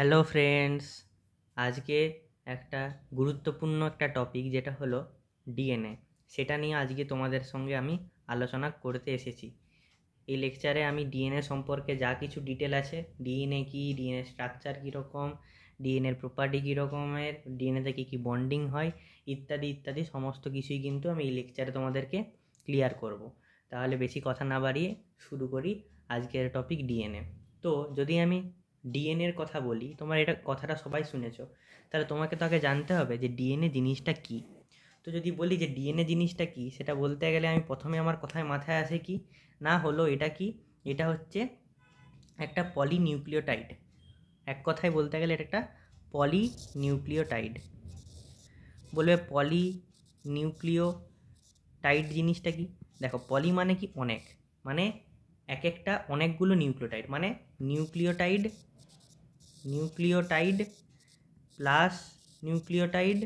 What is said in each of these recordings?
Hello friends আজকে একটা গুরুত্বপূর্ণ একটা টপিক যেটা হলো ডিএনএ সেটা নিয়ে আজকে তোমাদের সঙ্গে আমি আলোচনা করতে এসেছি এই লেকচারে আমি ডিএনএ সম্পর্কে যা কিছু ডিটেল আছে ডিএনএ কি ডিএনএ স্ট্রাকচার কীরকম ডিএনএর প্রপার্টি কীরকমের ডিএনএতে কী কী বন্ডিং হয় ইত্যাদি ইত্যাদি সমস্ত কিছুই কিন্তু আমি এই লেকচারে তোমাদেরকে ক্লিয়ার করব। তাহলে বেশি কথা না বাড়িয়ে শুরু করি আজকের টপিক ডিএনএ তো যদি আমি ডিএনএ এর কথা বলি তোমার এটা কথাটা সবাই শুনেছো তাহলে তোমাকে তো আগে জানতে হবে যে ডিএনএ জিনিসটা কি তো যদি বলি যে ডিএনএ জিনিসটা কি সেটা বলতে গেলে আমি প্রথমে আমার কথায় মাথায় আসে কি না হলো এটা কি এটা হচ্ছে একটা পলি নিউক্লিওটাইড এক কথায় বলতে গেলে এটা একটা পলি নিউক্লিওটাইড বলবে পলি নিউক্লিও নিউক্লিওটাইড জিনিসটা কি দেখো পলি মানে কি অনেক মানে এক একটা অনেকগুলো নিউক্লিওটাইড মানে nucleotide nucleotide plus nucleotide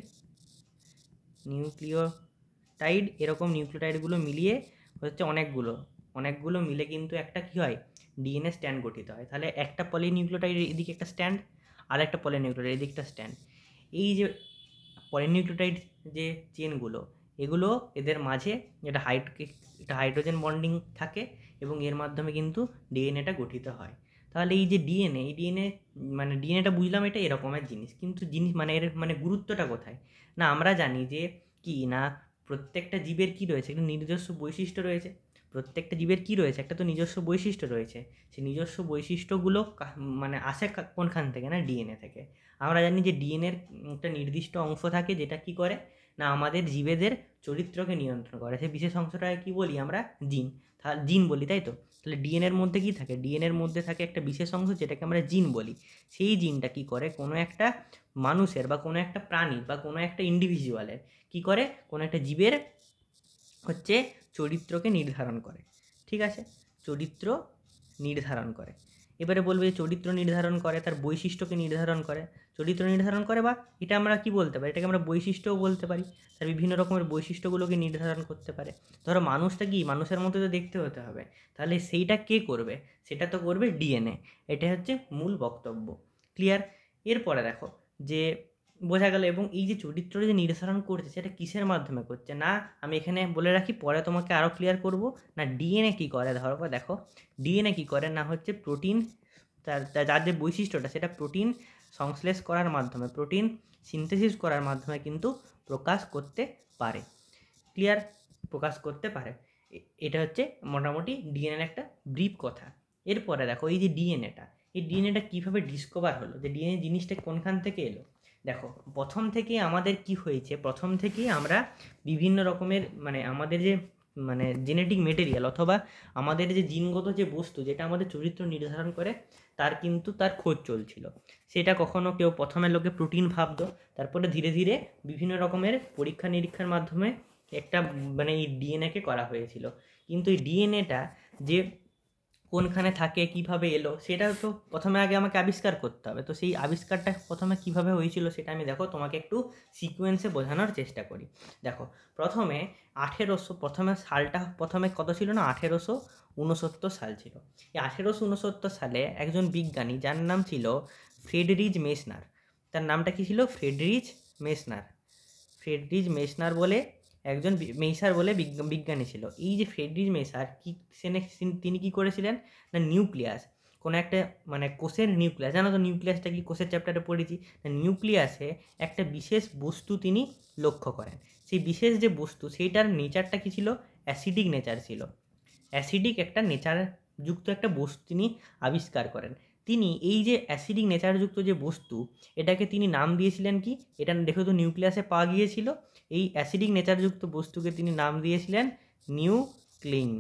nucleotide এরকম নিউক্লিওটাইডগুলো মিলিয়ে হচ্ছে অনেকগুলো অনেকগুলো মিলে কিন্তু একটা কী হয় ডিএনএ স্ট্যান্ড গঠিত হয় তাহলে একটা পলিনিউক্লিওটাইডের এদিকে একটা স্ট্যান্ড আর একটা পলিনিউক্লিওটাইড এদিকে একটা স্ট্যান্ড এই যে পলিনিউক্লিওটাইড যে চেনগুলো এগুলো এদের মাঝে যেটা হাইড এটা হাইড্রোজেন বন্ডিং থাকে এবং এর মাধ্যমে কিন্তু ডিএনএটা গঠিত হয় তাহলে এই যে ডিএনএ এই ডিএনএ মানে ডিএনএটা বুঝলাম এটা এরকমের জিনিস কিন্তু জিনিস মানে এর মানে গুরুত্বটা কোথায় না আমরা জানি যে কি না প্রত্যেকটা জীবের কি রয়েছে একটা নিজস্ব বৈশিষ্ট্য রয়েছে প্রত্যেকটা জীবের কি রয়েছে একটা তো নিজস্ব বৈশিষ্ট্য রয়েছে সেই নিজস্ব বৈশিষ্ট্যগুলো মানে আসে কোনখান থেকে না ডিএনএ থেকে আমরা জানি যে ডিএনএর একটা নির্দিষ্ট অংশ থাকে যেটা কি করে না আমাদের জীবেদের চরিত্রকে নিয়ন্ত্রণ করে সেই বিশেষ অংশটাকে কী বলি আমরা জিন তাহলে জিন বলি তাই তো তাহলে ডিএনএর মধ্যে কি থাকে ডিএনএর মধ্যে থাকে একটা বিশেষ অংশ যেটাকে আমরা জিন বলি সেই জিনটা কি করে কোনো একটা মানুষের বা কোনো একটা প্রাণীর বা কোনো একটা ইন্ডিভিজুয়ালের কি করে কোনো একটা জীবের হচ্ছে চরিত্রকে নির্ধারণ করে ঠিক আছে চরিত্র নির্ধারণ করে এবারে বলবো যে চরিত্র নির্ধারণ করে তার বৈশিষ্ট্যকে নির্ধারণ করে চরিত্র নির্ধারণ করে বা এটা আমরা কি বলতে পারি এটাকে আমরা বৈশিষ্ট্যও বলতে পারি তার বিভিন্ন রকমের বৈশিষ্ট্যগুলোকে নির্ধারণ করতে পারে ধরো মানুষটা কি মানুষের মতো তো দেখতে হতে হবে তাহলে সেইটা কে করবে সেটা তো করবে ডিএনএ এটা হচ্ছে মূল বক্তব্য ক্লিয়ার এরপরে দেখো যে বোঝা গেল এবং এই যে চরিত্র যে নির্ধারণ করছে সেটা কিসের মাধ্যমে করছে না আমি এখানে বলে রাখি পরে তোমাকে আরও ক্লিয়ার করব না ডিএনএ কী করে ধরো দেখো ডিএনএ কী করে না হচ্ছে প্রোটিন তার যার যে বৈশিষ্ট্যটা সেটা প্রোটিন সংশ্লেষ করার মাধ্যমে প্রোটিন সিনথেসিস করার মাধ্যমে কিন্তু প্রকাশ করতে পারে ক্লিয়ার প্রকাশ করতে পারে এটা হচ্ছে মোটামুটি ডিএনএর একটা ব্রিফ কথা এরপরে দেখো এই যে ডিএনএটা এই ডিএনএটা কীভাবে ডিসকভার হলো যে ডিএনএ জিনিসটা কোনখান থেকে এলো দেখো প্রথম থেকে আমাদের কি হয়েছে প্রথম থেকেই আমরা বিভিন্ন রকমের মানে আমাদের যে মানে জেনেটিক মেটেরিয়াল অথবা আমাদের যে জিনগত যে বস্তু যেটা আমাদের চরিত্র নির্ধারণ করে তার কিন্তু তার খোঁজ চলছিল সেটা কখনো কেউ প্রথমে লোকে প্রোটিন ভাবত তারপরে ধীরে ধীরে বিভিন্ন রকমের পরীক্ষা নিরীক্ষার মাধ্যমে একটা মানে এই ডিএনএকে করা হয়েছিল কিন্তু এই ডিএনএটা যে কোনখানে থাকে কিভাবে এলো সেটা তো প্রথমে আগে আমাকে আবিষ্কার করতে হবে তো সেই আবিষ্কারটা প্রথমে কিভাবে হয়েছিল সেটা আমি দেখো তোমাকে একটু সিকুয়েন্সে বোঝানোর চেষ্টা করি দেখো প্রথমে আঠেরোশো প্রথমে সালটা প্রথমে কত ছিল না আঠেরোশো ঊনসত্তর সাল ছিল এই আঠেরোশো ঊনসত্তর সালে একজন বিজ্ঞানী যার নাম ছিল ফ্রেডরিজ মেসনার তার নামটা কী ছিল ফ্রেডরিজ মেসনার ফ্রেডরিজ মেসনার বলে একজন মেসার বলে বিজ্ঞানী ছিল এই যে ফ্রেডরিজ মেসার কি সেনে তিনি কি করেছিলেন না নিউক্লিয়াস কোনো একটা মানে কোষের নিউক্লিয়াস জানো তো নিউক্লিয়াসটা কি কোষের চ্যাপ্টারে পড়েছি নিউক্লিয়াসে একটা বিশেষ বস্তু তিনি লক্ষ্য করেন সেই বিশেষ যে বস্তু সেইটার নেচারটা কী ছিল অ্যাসিডিক নেচার ছিল অ্যাসিডিক একটা নেচার যুক্ত একটা বস্তু তিনি আবিষ্কার করেন তিনি এই যে অ্যাসিডিক নেচারযুক্ত যে বস্তু এটাকে তিনি নাম দিয়েছিলেন কি এটা দেখো তো নিউক্লিয়াসে পাওয়া গিয়েছিল এই অ্যাসিডিক নেচারযুক্ত বস্তুকে তিনি নাম দিয়েছিলেন নিউ ক্লিন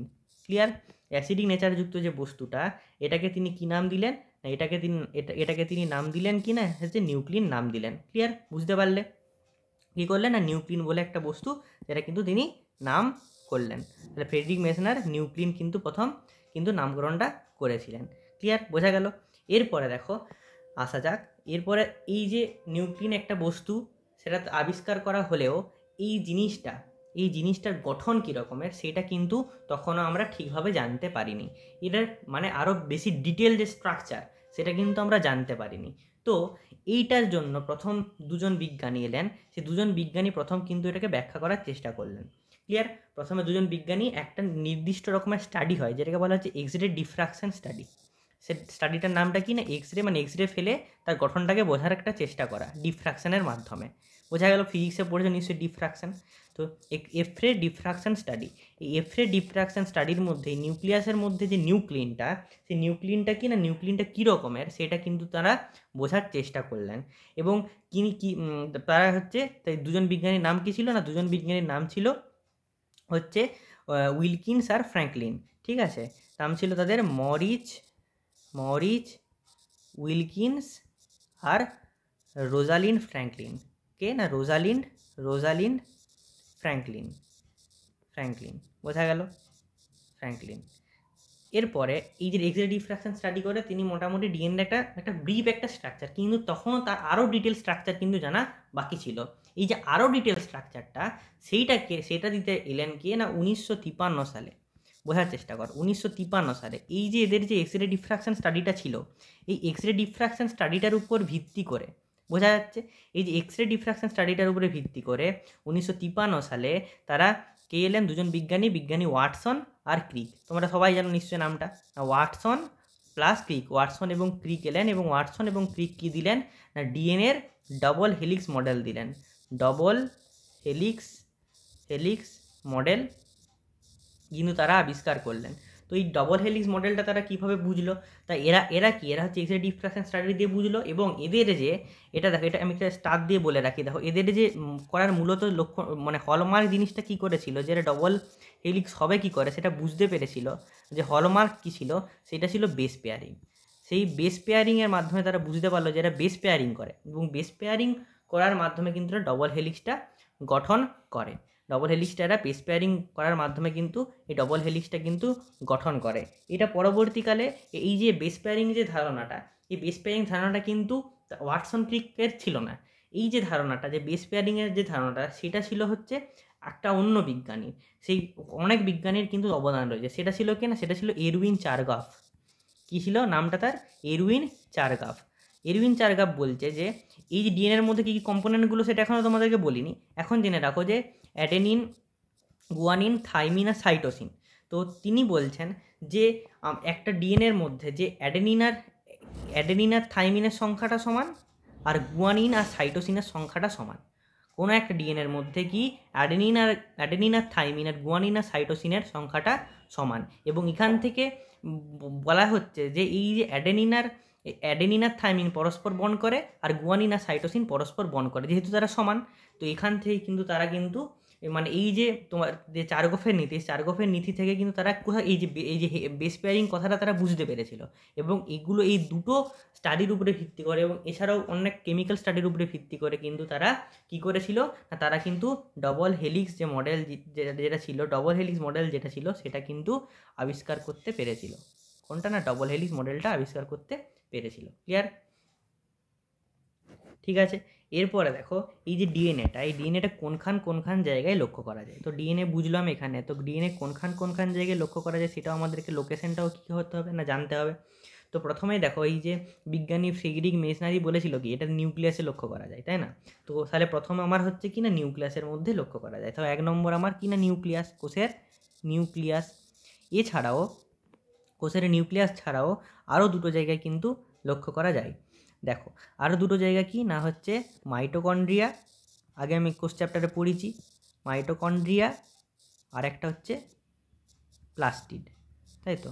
ক্লিয়ার অ্যাসিডিক নেচারযুক্ত যে বস্তুটা এটাকে তিনি কি নাম দিলেন এটাকে তিনি এটা এটাকে তিনি নাম দিলেন কি না হচ্ছে নিউক্লিন নাম দিলেন ক্লিয়ার বুঝতে পারলে কী করলেন না নিউক্লিন বলে একটা বস্তু যেটা কিন্তু তিনি নাম করলেন তাহলে ফ্রেডরিক মেসনার নিউক্লিন কিন্তু প্রথম কিন্তু নামকরণটা করেছিলেন ক্লিয়ার বোঝা গেল এরপরে দেখো আসা যাক এরপরে এই যে নিউক্লিন একটা বস্তু সেটা আবিষ্কার করা হলেও এই জিনিসটা এই জিনিসটার গঠন কীরকমের সেটা কিন্তু তখনও আমরা ঠিকভাবে জানতে পারিনি এটার মানে আরও বেশি ডিটেল যে স্ট্রাকচার সেটা কিন্তু আমরা জানতে পারিনি তো এইটার জন্য প্রথম দুজন বিজ্ঞানী এলেন সে দুজন বিজ্ঞানী প্রথম কিন্তু এটাকে ব্যাখ্যা করার চেষ্টা করলেন ক্লিয়ার প্রথমে দুজন বিজ্ঞানী একটা নির্দিষ্ট রকমের স্টাডি হয় যেটাকে বলা হচ্ছে এক্স রে ডিফ্রাকশন স্টাডি সে স্টাডিটার নামটা কি না এক্স রে মানে এক্স রে ফেলে তার গঠনটাকে বোঝার একটা চেষ্টা করা ডিফ্রাকশনের মাধ্যমে বোঝা গেল ফিজিক্সে পড়েছে নিশ্চয়ই ডিফ্রাকশান তো এফরে ডিফ্রাকশান স্টাডি এই এফরে ডিফ্রাকশান স্টাডির মধ্যে নিউক্লিয়াসের মধ্যে যে নিউক্লিনটা সেই নিউক্লিনটা কি না নিউক্লিনটা কী রকমের সেটা কিন্তু তারা বোঝার চেষ্টা করলেন এবং কিনি কি তারা হচ্ছে তাই দুজন বিজ্ঞানীর নাম কী ছিল না দুজন বিজ্ঞানীর নাম ছিল হচ্ছে উইলকিনস আর ফ্র্যাঙ্কলিন ঠিক আছে নাম ছিল তাদের মরিচ মরিচ উইলকিনস আর রোজালিন ফ্র্যাঙ্কলিন কে না রোজালিন্ড রোজালিন্ড ফ্র্যাঙ্কলিন ফ্র্যাঙ্কলিন বোঝা গেল ফ্র্যাঙ্কলিন এরপরে এই যে এক্সরে ডিফ্রাকশন স্টাডি করে তিনি মোটামুটি ডিএনএ একটা একটা ব্রিফ একটা স্ট্রাকচার কিন্তু তখনও তার আরও ডিটেল স্ট্রাকচার কিন্তু জানা বাকি ছিল এই যে আরও ডিটেল স্ট্রাকচারটা সেইটাকে সেটা দিতে এলেন কে না উনিশশো তিপান্ন সালে বোঝার চেষ্টা কর উনিশশো তিপান্ন সালে এই যে এদের যে এক্সরে ডিফ্রাকশন স্টাডিটা ছিল এই এক্সরে ডিফ্রাকশন স্টাডিটার উপর ভিত্তি করে বোঝা যাচ্ছে এই যে এক্স রে ডিফ্রাকশন স্টাডিটার উপরে ভিত্তি করে উনিশশো সালে তারা কে এলেন দুজন বিজ্ঞানী বিজ্ঞানী ওয়াটসন আর ক্রিক তোমরা সবাই জানো নিশ্চয়ই নামটা ওয়াটসন প্লাস ক্রিক ওয়াটসন এবং ক্রিক এলেন এবং ওয়াটসন এবং ক্রিক কী দিলেন না ডিএনএর ডবল হেলিক্স মডেল দিলেন ডবল হেলিক্স হেলিক্স মডেল কিন্তু তারা আবিষ্কার করলেন তো এই ডবল হেলিক্স মডেলটা তারা কীভাবে বুঝলো তা এরা এরা কি এরা হচ্ছে এক্সরে ডিফ্রাকশন স্টাডি দিয়ে বুঝলো এবং এদের যে এটা দেখো এটা আমি একটা স্টার দিয়ে বলে রাখি দেখো এদের যে করার মূলত লক্ষ্য মানে হলমার্ক জিনিসটা কি করেছিল যে এটা ডবল হেলিক্স হবে কি করে সেটা বুঝতে পেরেছিল যে হলমার্ক কী ছিল সেটা ছিল বেস পেয়ারিং সেই বেস পেয়ারিংয়ের মাধ্যমে তারা বুঝতে পারলো যে এরা বেস পেয়ারিং করে এবং বেস পেয়ারিং করার মাধ্যমে কিন্তু ডবল হেলিক্সটা গঠন করে ডবল হেলিক্সটা এরা পেস পেয়ারিং করার মাধ্যমে কিন্তু এই ডবল হেলিক্সটা কিন্তু গঠন করে এটা পরবর্তীকালে এই যে বেস পেয়ারিং যে ধারণাটা এই বেস পেয়ারিং ধারণাটা কিন্তু ওয়াটসন ক্রিকের ছিল না এই যে ধারণাটা যে বেস পেয়ারিংয়ের যে ধারণাটা সেটা ছিল হচ্ছে একটা অন্য বিজ্ঞানী সেই অনেক বিজ্ঞানীর কিন্তু অবদান রয়েছে সেটা ছিল কি না সেটা ছিল এরউইন চারগাফ কী ছিল নামটা তার এরউইন চারগাফ এরউইন চারগাফ বলছে যে এই ডিএনএর মধ্যে কী কী কম্পোনেন্টগুলো সেটা এখনও তোমাদেরকে বলিনি এখন জেনে রাখো যে অ্যাডেনিন গুয়ানিন থাইমিন আর সাইটোসিন তো তিনি বলছেন যে একটা ডিএনএর মধ্যে যে অ্যাডেনিন আর অ্যাডেনিন আর থাইমিনের সংখ্যাটা সমান আর গুয়ানিন আর সাইটোসিনের সংখ্যাটা সমান কোনো একটা ডিএনএর মধ্যে কি অ্যাডেনিন আর অ্যাডেনিন আর থাইমিন আর গুয়ানিন আর সাইটোসিনের সংখ্যাটা সমান এবং এখান থেকে বলা হচ্ছে যে এই যে অ্যাডেনিন আর এই অ্যাডেনিন আর থাইমিন পরস্পর বন করে আর গুয়ানিন আর সাইটোসিন পরস্পর বন করে যেহেতু তারা সমান তো এখান থেকে কিন্তু তারা কিন্তু মানে এই যে তোমার যে চারগোফের নীতি চারগোফের নীতি থেকে কিন্তু তারা কোথায় এই যে এই যে বেস পেয়ারিং কথাটা তারা বুঝতে পেরেছিল এবং এগুলো এই দুটো স্টাডির উপরে ভিত্তি করে এবং এছাড়াও অনেক কেমিক্যাল স্টাডির উপরে ভিত্তি করে কিন্তু তারা কি করেছিল না তারা কিন্তু ডবল হেলিক্স যে মডেল যেটা ছিল ডবল হেলিক্স মডেল যেটা ছিল সেটা কিন্তু আবিষ্কার করতে পেরেছিল কোনটা না ডবল হেলিক্স মডেলটা আবিষ্কার করতে পেরেছিল ক্লিয়ার ঠিক আছে এরপরে দেখো এই যে ডিএনএটা এই ডিএনএটা কোনখান কোনখান জায়গায় লক্ষ্য করা যায় তো ডিএনএ বুঝলাম এখানে তো ডিএনএ কোনখান কোনখান জায়গায় লক্ষ্য করা যায় সেটাও আমাদেরকে লোকেশনটাও কী হতে হবে না জানতে হবে তো প্রথমেই দেখো এই যে বিজ্ঞানী ফ্রিগরিক মেশনারি বলেছিল কি এটা নিউক্লিয়াসে লক্ষ্য করা যায় তাই না তো তাহলে প্রথম আমার হচ্ছে কি না নিউক্লিয়াসের মধ্যে লক্ষ্য করা যায় তো এক নম্বর আমার কি না নিউক্লিয়াস কোষের নিউক্লিয়াস এছাড়াও কোষের নিউক্লিয়াস ছাড়াও আরও দুটো জায়গায় কিন্তু লক্ষ্য করা যায় দেখো আরও দুটো জায়গা কি না হচ্ছে মাইটোকন্ড্রিয়া আগে আমি কোষ চ্যাপ্টারে পড়েছি মাইটোকন্ড্রিয়া আর একটা হচ্ছে প্লাস্টিড তাই তো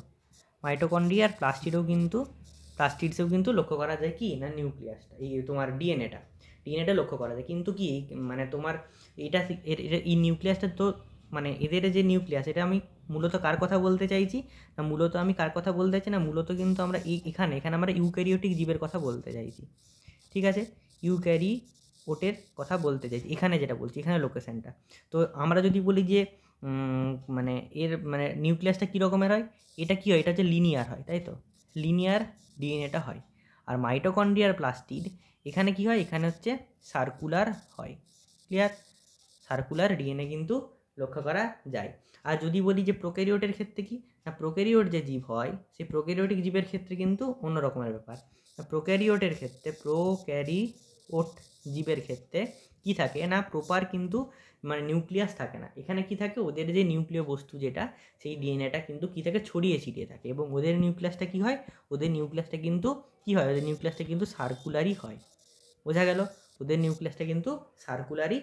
মাইটোকন্ড্রিয়া আর প্লাস্টিডও কিন্তু প্লাস্টিডসেও কিন্তু লক্ষ্য করা যায় কি না নিউক্লিয়াসটা এই তোমার ডিএনএটা ডিএনএটা লক্ষ্য করা যায় কিন্তু কি মানে তোমার এটা এই নিউক্লিয়াসটা তো মানে এদের যে নিউক্লিয়াস এটা আমি মূলত কার কথা বলতে চাইছি না মূলত আমি কার কথা বলতে চাইছি না মূলত কিন্তু আমরা এখানে এখানে আমরা ইউক্যারিওটিক জীবের কথা বলতে চাইছি ঠিক আছে ইউক্যারি ওটের কথা বলতে চাইছি এখানে যেটা বলছি এখানে লোকেশানটা তো আমরা যদি বলি যে মানে এর মানে নিউক্লিয়াসটা কীরকমের হয় এটা কী হয় এটা হচ্ছে লিনিয়ার হয় তাই তো লিনিয়ার ডিএনএটা হয় আর মাইটোকন্ড্রিয়ার প্লাস্টিড এখানে কি হয় এখানে হচ্ছে সার্কুলার হয় ক্লিয়ার সার্কুলার ডিএনএ কিন্তু লক্ষ্য করা যায় আর যদি বলি যে প্রোক্যারিওটের ক্ষেত্রে কি না প্রোক্যারিওট যে জীব হয় সেই প্রোকেরিওটিক জীবের ক্ষেত্রে কিন্তু অন্য রকমের ব্যাপার প্রোকেরিওটের ক্ষেত্রে প্রোক্যারিওট জীবের ক্ষেত্রে কি থাকে না প্রপার কিন্তু মানে নিউক্লিয়াস থাকে না এখানে কি থাকে ওদের যে নিউক্লিয় বস্তু যেটা সেই ডিএনএটা কিন্তু কি থাকে ছড়িয়ে ছিটিয়ে থাকে এবং ওদের নিউক্লিয়াসটা কি হয় ওদের নিউক্লিয়াসটা কিন্তু কি হয় ওদের নিউক্লিয়াসটা কিন্তু সার্কুলারই হয় বোঝা গেল ওদের নিউক্লিয়াসটা কিন্তু সার্কুলারই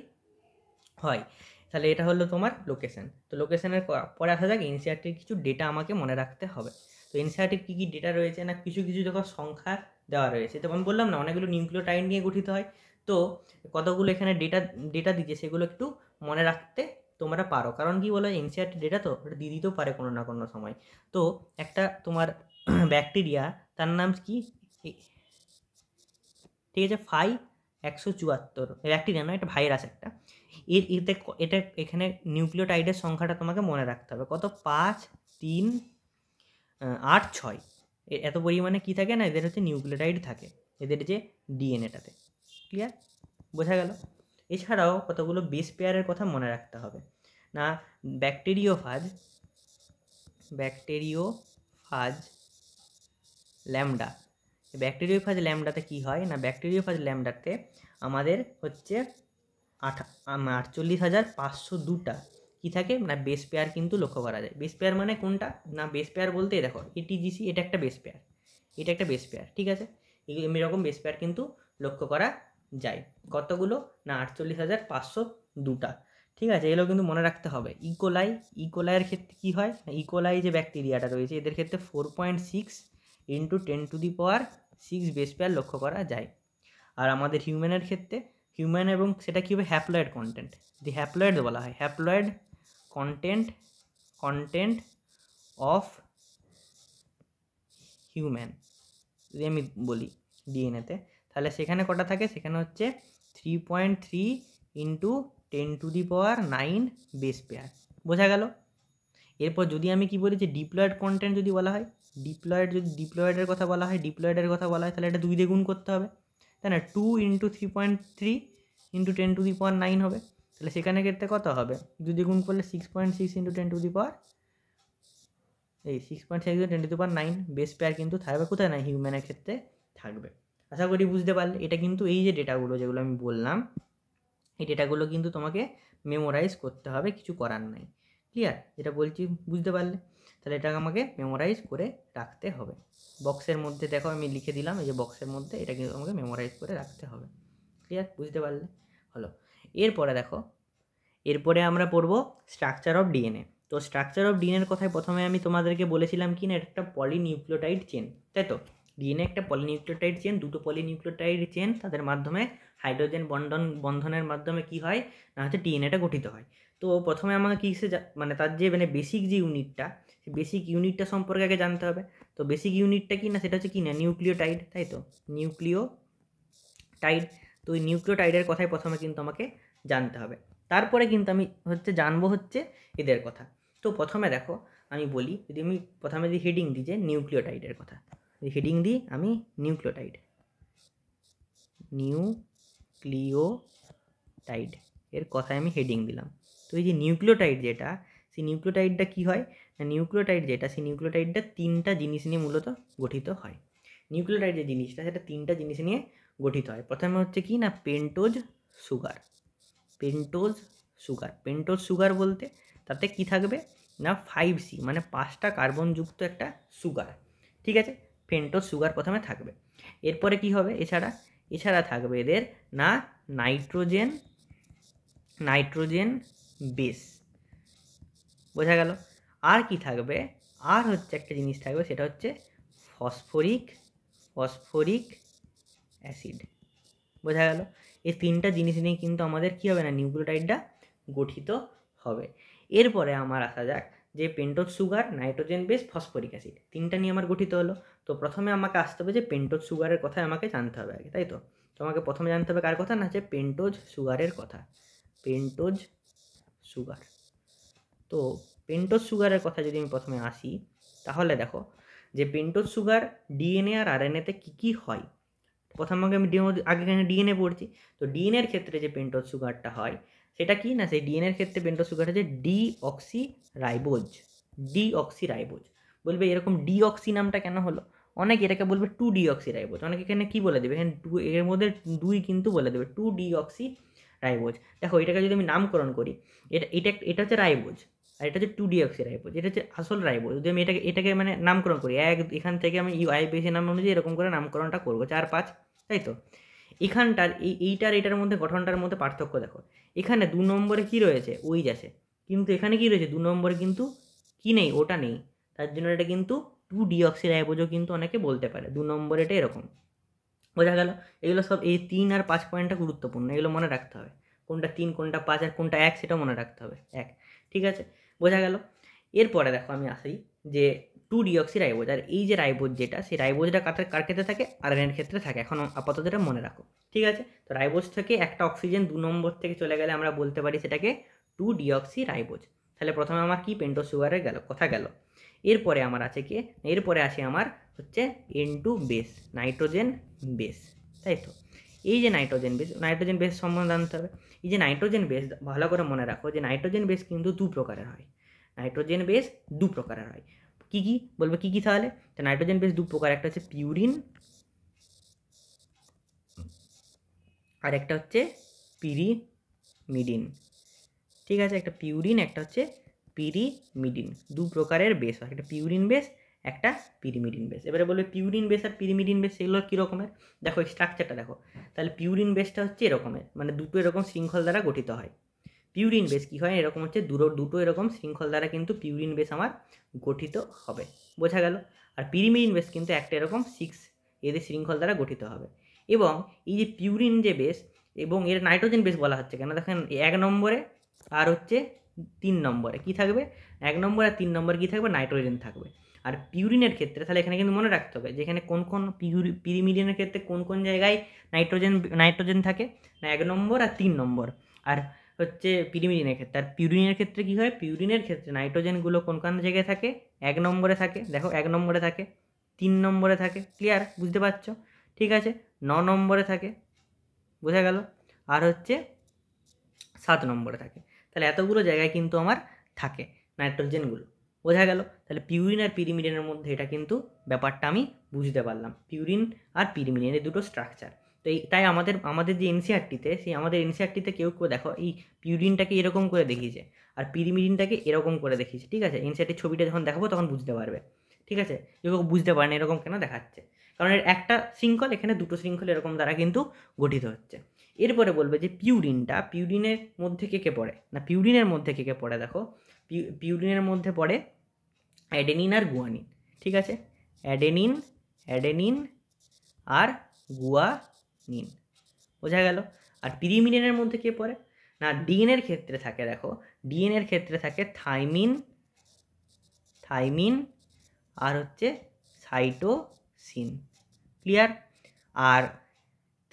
হয় তাহলে এটা হলো তোমার লোকেশান তো লোকেশানের পরে আসা যাক এনসিআরটির কিছু ডেটা আমাকে মনে রাখতে হবে তো এনসিআরটির কী কী ডেটা রয়েছে না কিছু কিছু যখন সংখ্যা দেওয়া রয়েছে তো আমি বললাম না অনেকগুলো টাইম নিয়ে গঠিত হয় তো কতগুলো এখানে ডেটা ডেটা দিচ্ছে সেগুলো একটু মনে রাখতে তোমরা পারো কারণ কি বলো এনসিআরটি ডেটা তো ওটা দিয়ে দিতেও পারে কোনো না কোনো সময় তো একটা তোমার ব্যাকটেরিয়া তার নাম কি ঠিক আছে ফাই একশো চুয়াত্তর ব্যাকটেরিয়া নয় একটা ভাইরাস একটা এর এতে এটা এখানে নিউক্লিওটাইডের সংখ্যাটা তোমাকে মনে রাখতে হবে কত পাঁচ তিন আট ছয় এত পরিমাণে কী থাকে না এদের হচ্ছে নিউক্লিওটাইড থাকে এদের যে ডিএনএটাতে ক্লিয়ার বোঝা গেল এছাড়াও কতগুলো বেস পেয়ারের কথা মনে রাখতে হবে না ফাজ ব্যাকটেরিওফাজ ফাজ ল্যামডা ফাজ ল্যামডাতে কি হয় না ফাজ ল্যামডাতে আমাদের হচ্ছে আঠ মানে আটচল্লিশ হাজার পাঁচশো দুটা কী থাকে না বেস পেয়ার কিন্তু লক্ষ্য করা যায় বেস পেয়ার মানে কোনটা না বেস পেয়ার বলতেই দেখো এটিজিসি এটা একটা বেস পেয়ার এটা একটা বেস পেয়ার ঠিক আছে এরকম বেস পেয়ার কিন্তু লক্ষ্য করা যায় কতগুলো না আটচল্লিশ হাজার পাঁচশো দুটা ঠিক আছে এগুলো কিন্তু মনে রাখতে হবে ইকোলাই ইকোলাইয়ের ক্ষেত্রে কী হয় ইকোলাই যে ব্যাকটেরিয়াটা রয়েছে এদের ক্ষেত্রে four point six into ten to the power six base pair লক্ষ্য করা যায় আর আমাদের হিউম্যানের ক্ষেত্রে হিউম্যান এবং সেটা কী হবে হ্যাপ্লয়েড কন্টেন্ট যদি হ্যাপ্লয়েড বলা হয় haploid content content of human যদি আমি বলি ডিএনএতে তাহলে সেখানে কটা থাকে সেখানে হচ্ছে three point three into ten to the power nine base pair বোঝা গেল এরপর যদি আমি কি বলি যে ডিপ্লয়েড কন্টেন্ট যদি বলা হয় ডিপ্লয়েড যদি ডিপ্লয়েডের কথা বলা হয় ডিপ্লয়েডের কথা বলা হয় তাহলে এটা দুই দিয়ে গুণ করতে হবে তাই না two into three point three into ten to the power nine হবে তাহলে সেখানে ক্ষেত্রে কত হবে যদি গুণ করলে six point six into ten to the power এই six point six ten to the power nine base pair কিন্তু থাকবে কোথায় না হিউম্যানের ক্ষেত্রে থাকবে আশা করি বুঝতে পারলে এটা কিন্তু এই যে ডেটাগুলো যেগুলো আমি বললাম এই ডেটাগুলো কিন্তু তোমাকে মেমোরাইজ করতে হবে কিছু করার নাই ক্লিয়ার যেটা বলছি বুঝতে পারলে তাহলে এটাকে আমাকে মেমোরাইজ করে রাখতে হবে বক্সের মধ্যে দেখো আমি লিখে দিলাম এই যে বক্সের মধ্যে এটা কিন্তু আমাকে মেমোরাইজ করে রাখতে হবে ক্লিয়ার বুঝতে পারলে হলো এরপরে দেখো এরপরে আমরা পড়ব স্ট্রাকচার অফ ডিএনএ তো স্ট্রাকচার অফ ডিএনএর কথায় প্রথমে আমি তোমাদেরকে বলেছিলাম কি না একটা পলিনিউক্লিওটাইড চেন তাই তো ডিএনএ একটা পলিনিউক্লিওটাইড চেন দুটো পলিনিউক্লিওটাইড চেন তাদের মাধ্যমে হাইড্রোজেন বন্ধন বন্ধনের মাধ্যমে কি হয় না হচ্ছে ডিএনএটা গঠিত হয় তো প্রথমে আমাকে কী মানে তার যে মানে বেসিক যে ইউনিটটা বেসিক ইউনিটটা সম্পর্কে আগে জানতে হবে তো বেসিক ইউনিটটা কি না সেটা হচ্ছে কি না নিউক্লিওটাইড তাই তো নিউক্লিও টাইড তো ওই নিউক্লিওটাইডের কথাই প্রথমে কিন্তু আমাকে জানতে হবে তারপরে কিন্তু আমি হচ্ছে জানবো হচ্ছে এদের কথা তো প্রথমে দেখো আমি বলি যদি আমি প্রথমে যদি হেডিং দিই যে নিউক্লিওটাইডের কথা হেডিং দিই আমি নিউক্লিওটাইড নিউক্লিওটাইড এর কথায় আমি হেডিং দিলাম তো এই যে নিউক্লিওটাইড যেটা সেই নিউক্লিওটাইডটা কী হয় নিউক্লিওটাইড যেটা সেই নিউক্লিওটাইডটা তিনটা জিনিস নিয়ে মূলত গঠিত হয় নিউক্লিওটাইড যে জিনিসটা সেটা তিনটা জিনিস নিয়ে গঠিত হয় প্রথমে হচ্ছে কি না pentose sugar pentose sugar pentose sugar বলতে তাতে কি থাকবে না ফাইভ সি মানে পাঁচটা কার্বনযুক্ত একটা সুগার ঠিক আছে পেন্টোজ সুগার প্রথমে থাকবে এরপরে কি হবে এছাড়া এছাড়া থাকবে এদের না নাইট্রোজেন নাইট্রোজেন বেস বোঝা গেল আর কি থাকবে আর হচ্ছে একটা জিনিস থাকবে সেটা হচ্ছে ফসফরিক ফসফরিক অ্যাসিড বোঝা গেল এই তিনটা জিনিস নিয়ে কিন্তু আমাদের কী হবে না নিউক্লিওটাইডটা গঠিত হবে এরপরে আমার আসা যাক যে pentose sugar nitrogen base phosphoric acid তিনটা নিয়ে আমার গঠিত হলো তো প্রথমে আমাকে আসতে হবে যে পেন্টোজ সুগারের কথা আমাকে জানতে হবে আগে তাই তো তোমাকে প্রথমে জানতে হবে কার কথা না যে পেন্টোজ সুগারের কথা পেন্টোজ সুগার তো পেন্টোজ সুগারের কথা যদি আমি প্রথমে আসি তাহলে দেখো যে পেন্টোজ সুগার ডিএনএ আর আরএনএতে কী কী হয় প্রথম আগে আমি আগে এখানে ডিএনএ পড়ছি তো ডিএনএর ক্ষেত্রে যে পেন্টোজ সুগারটা হয় সেটা কি না সেই ডিএনএর ক্ষেত্রে পেন্টোজ সুগার হচ্ছে অক্সি রাইবোজ ডিঅক্সি রাইবোজ বলবে এরকম ডিঅক্সি নামটা কেন হলো অনেক এটাকে বলবে টু অক্সি রাইবোজ অনেক এখানে কী বলে দেবে এখানে টু এর মধ্যে দুই কিন্তু বলে দেবে টু অক্সি রাইবোজ দেখো এটাকে যদি আমি নামকরণ করি এটা এটা এটা হচ্ছে রাইবোজ আর এটা হচ্ছে টু ডিঅক্সি রাইবোজ এটা হচ্ছে আসল রাইবোজ যদি আমি এটাকে এটাকে মানে নামকরণ করি এক এখান থেকে আমি ইউ আইপিএসি নাম অনুযায়ী এরকম করে নামকরণটা করবো চার পাঁচ তাই তো এখানটার এই এইটার এটার মধ্যে গঠনটার মধ্যে পার্থক্য দেখো এখানে দু নম্বরে কি রয়েছে ওই আছে কিন্তু এখানে কি রয়েছে দু নম্বরে কিন্তু কি নেই ওটা নেই তার জন্য এটা কিন্তু টু ডিঅক্সি রাইবোজও কিন্তু অনেকে বলতে পারে দু নম্বর এটা এরকম বোঝা গেল এগুলো সব এই তিন আর পাঁচ পয়েন্টটা গুরুত্বপূর্ণ এগুলো মনে রাখতে হবে কোনটা তিন কোনটা পাঁচ আর কোনটা এক সেটা মনে রাখতে হবে এক ঠিক আছে বোঝা গেল এরপরে দেখো আমি আসি যে টু ডিঅক্সি রাইবোজ আর এই যে রাইবোজ যেটা সেই রাইবোজটা কার কার ক্ষেত্রে থাকে আর এর ক্ষেত্রে থাকে এখন আপাতত এটা মনে রাখো ঠিক আছে তো রাইবোজ থেকে একটা অক্সিজেন দু নম্বর থেকে চলে গেলে আমরা বলতে পারি সেটাকে টু ডিঅক্সি রাইবোজ তাহলে প্রথমে আমার কি পেন্টো সুগারের গেল কথা গেল এরপরে আমার আছে কি এরপরে আছে আমার হচ্ছে N two base nitrogen base তাই তো এই যে নাইট্রোজেন বেস নাইট্রোজেন বেস সম্বন্ধে জানতে হবে এই যে নাইট্রোজেন বেস ভালো করে মনে রাখো যে নাইট্রোজেন বেস কিন্তু দু প্রকারের হয় নাইট্রোজেন বেস দু প্রকারের হয় কী কী বলবে কী কী তাহলে তো নাইট্রোজেন বেস দু প্রকার একটা হচ্ছে পিউরিন আর একটা হচ্ছে পিরিমিডিন ঠিক আছে একটা পিউরিন একটা হচ্ছে পিরিমিডিন দু প্রকারের বেস হয় একটা পিউরিন বেস একটা পিরিমিডিন বেস এবারে বলবে পিউরিন বেস আর পিরিমিডিন বেস সেগুলো কীরকমের দেখো স্ট্রাকচারটা দেখো তাহলে পিউরিন বেসটা হচ্ছে এরকমের মানে দুটো এরকম শৃঙ্খল দ্বারা গঠিত হয় পিউরিন বেস কী হয় এরকম হচ্ছে দুটো দুটো এরকম শৃঙ্খল দ্বারা কিন্তু পিউরিন বেস আমার গঠিত হবে বোঝা গেল আর পিরিমিডিন বেস কিন্তু একটা এরকম সিক্স এদের শৃঙ্খল দ্বারা গঠিত হবে এবং এই যে পিউরিন যে বেস এবং এর নাইট্রোজেন বেস বলা হচ্ছে কেন দেখেন এক নম্বরে আর হচ্ছে তিন নম্বরে কি থাকবে এক নম্বর আর তিন নম্বরে কী থাকবে নাইট্রোজেন থাকবে আর পিউরিনের ক্ষেত্রে তাহলে এখানে কিন্তু মনে রাখতে হবে যেখানে কোন কোন পিউরি পিরিমিডিয়ানের ক্ষেত্রে কোন কোন জায়গায় নাইট্রোজেন নাইট্রোজেন থাকে না এক নম্বর আর তিন নম্বর আর হচ্ছে পিরিমিডিনের ক্ষেত্রে আর পিউরিনের ক্ষেত্রে কী হয় পিউরিনের ক্ষেত্রে নাইট্রোজেনগুলো কোন কোন জায়গায় থাকে এক নম্বরে থাকে দেখো এক নম্বরে থাকে তিন নম্বরে থাকে ক্লিয়ার বুঝতে পারছো ঠিক আছে ন নম্বরে থাকে বোঝা গেল আর হচ্ছে সাত নম্বরে থাকে তাহলে এতগুলো জায়গায় কিন্তু আমার থাকে নাইট্রোজেনগুলো বোঝা গেল তাহলে পিউরিন আর পিরিমিডিনের মধ্যে এটা কিন্তু ব্যাপারটা আমি বুঝতে পারলাম পিউরিন আর পিরিমিডিন এই দুটো স্ট্রাকচার তো এই তাই আমাদের আমাদের যে এনসিআরটিতে সেই আমাদের এনসিআরটিতে কেউ কেউ দেখো এই পিউরিনটাকে এরকম করে দেখিয়েছে আর পিরিমিডিনটাকে এরকম করে দেখিয়েছে ঠিক আছে এনসিআরটির ছবিটা যখন দেখাবো তখন বুঝতে পারবে ঠিক আছে কেউ কেউ বুঝতে পারে না এরকম কেন দেখাচ্ছে কারণ এর একটা শৃঙ্খল এখানে দুটো শৃঙ্খল এরকম দ্বারা কিন্তু গঠিত হচ্ছে এরপরে বলবে যে পিউরিনটা পিউরিনের মধ্যে কে কে পড়ে না পিউরিনের মধ্যে কে কে পড়ে দেখো পিউরিনের মধ্যে পড়ে অ্যাডেনিন আর গুয়ানিন ঠিক আছে অ্যাডেনিন অ্যাডেনিন আর গুয়ানিন বোঝা গেল আর পিরিমিডিনের মধ্যে কে পড়ে না ডিএনএর ক্ষেত্রে থাকে দেখো ডিএনএর ক্ষেত্রে থাকে থাইমিন থাইমিন আর হচ্ছে সাইটোসিন ক্লিয়ার আর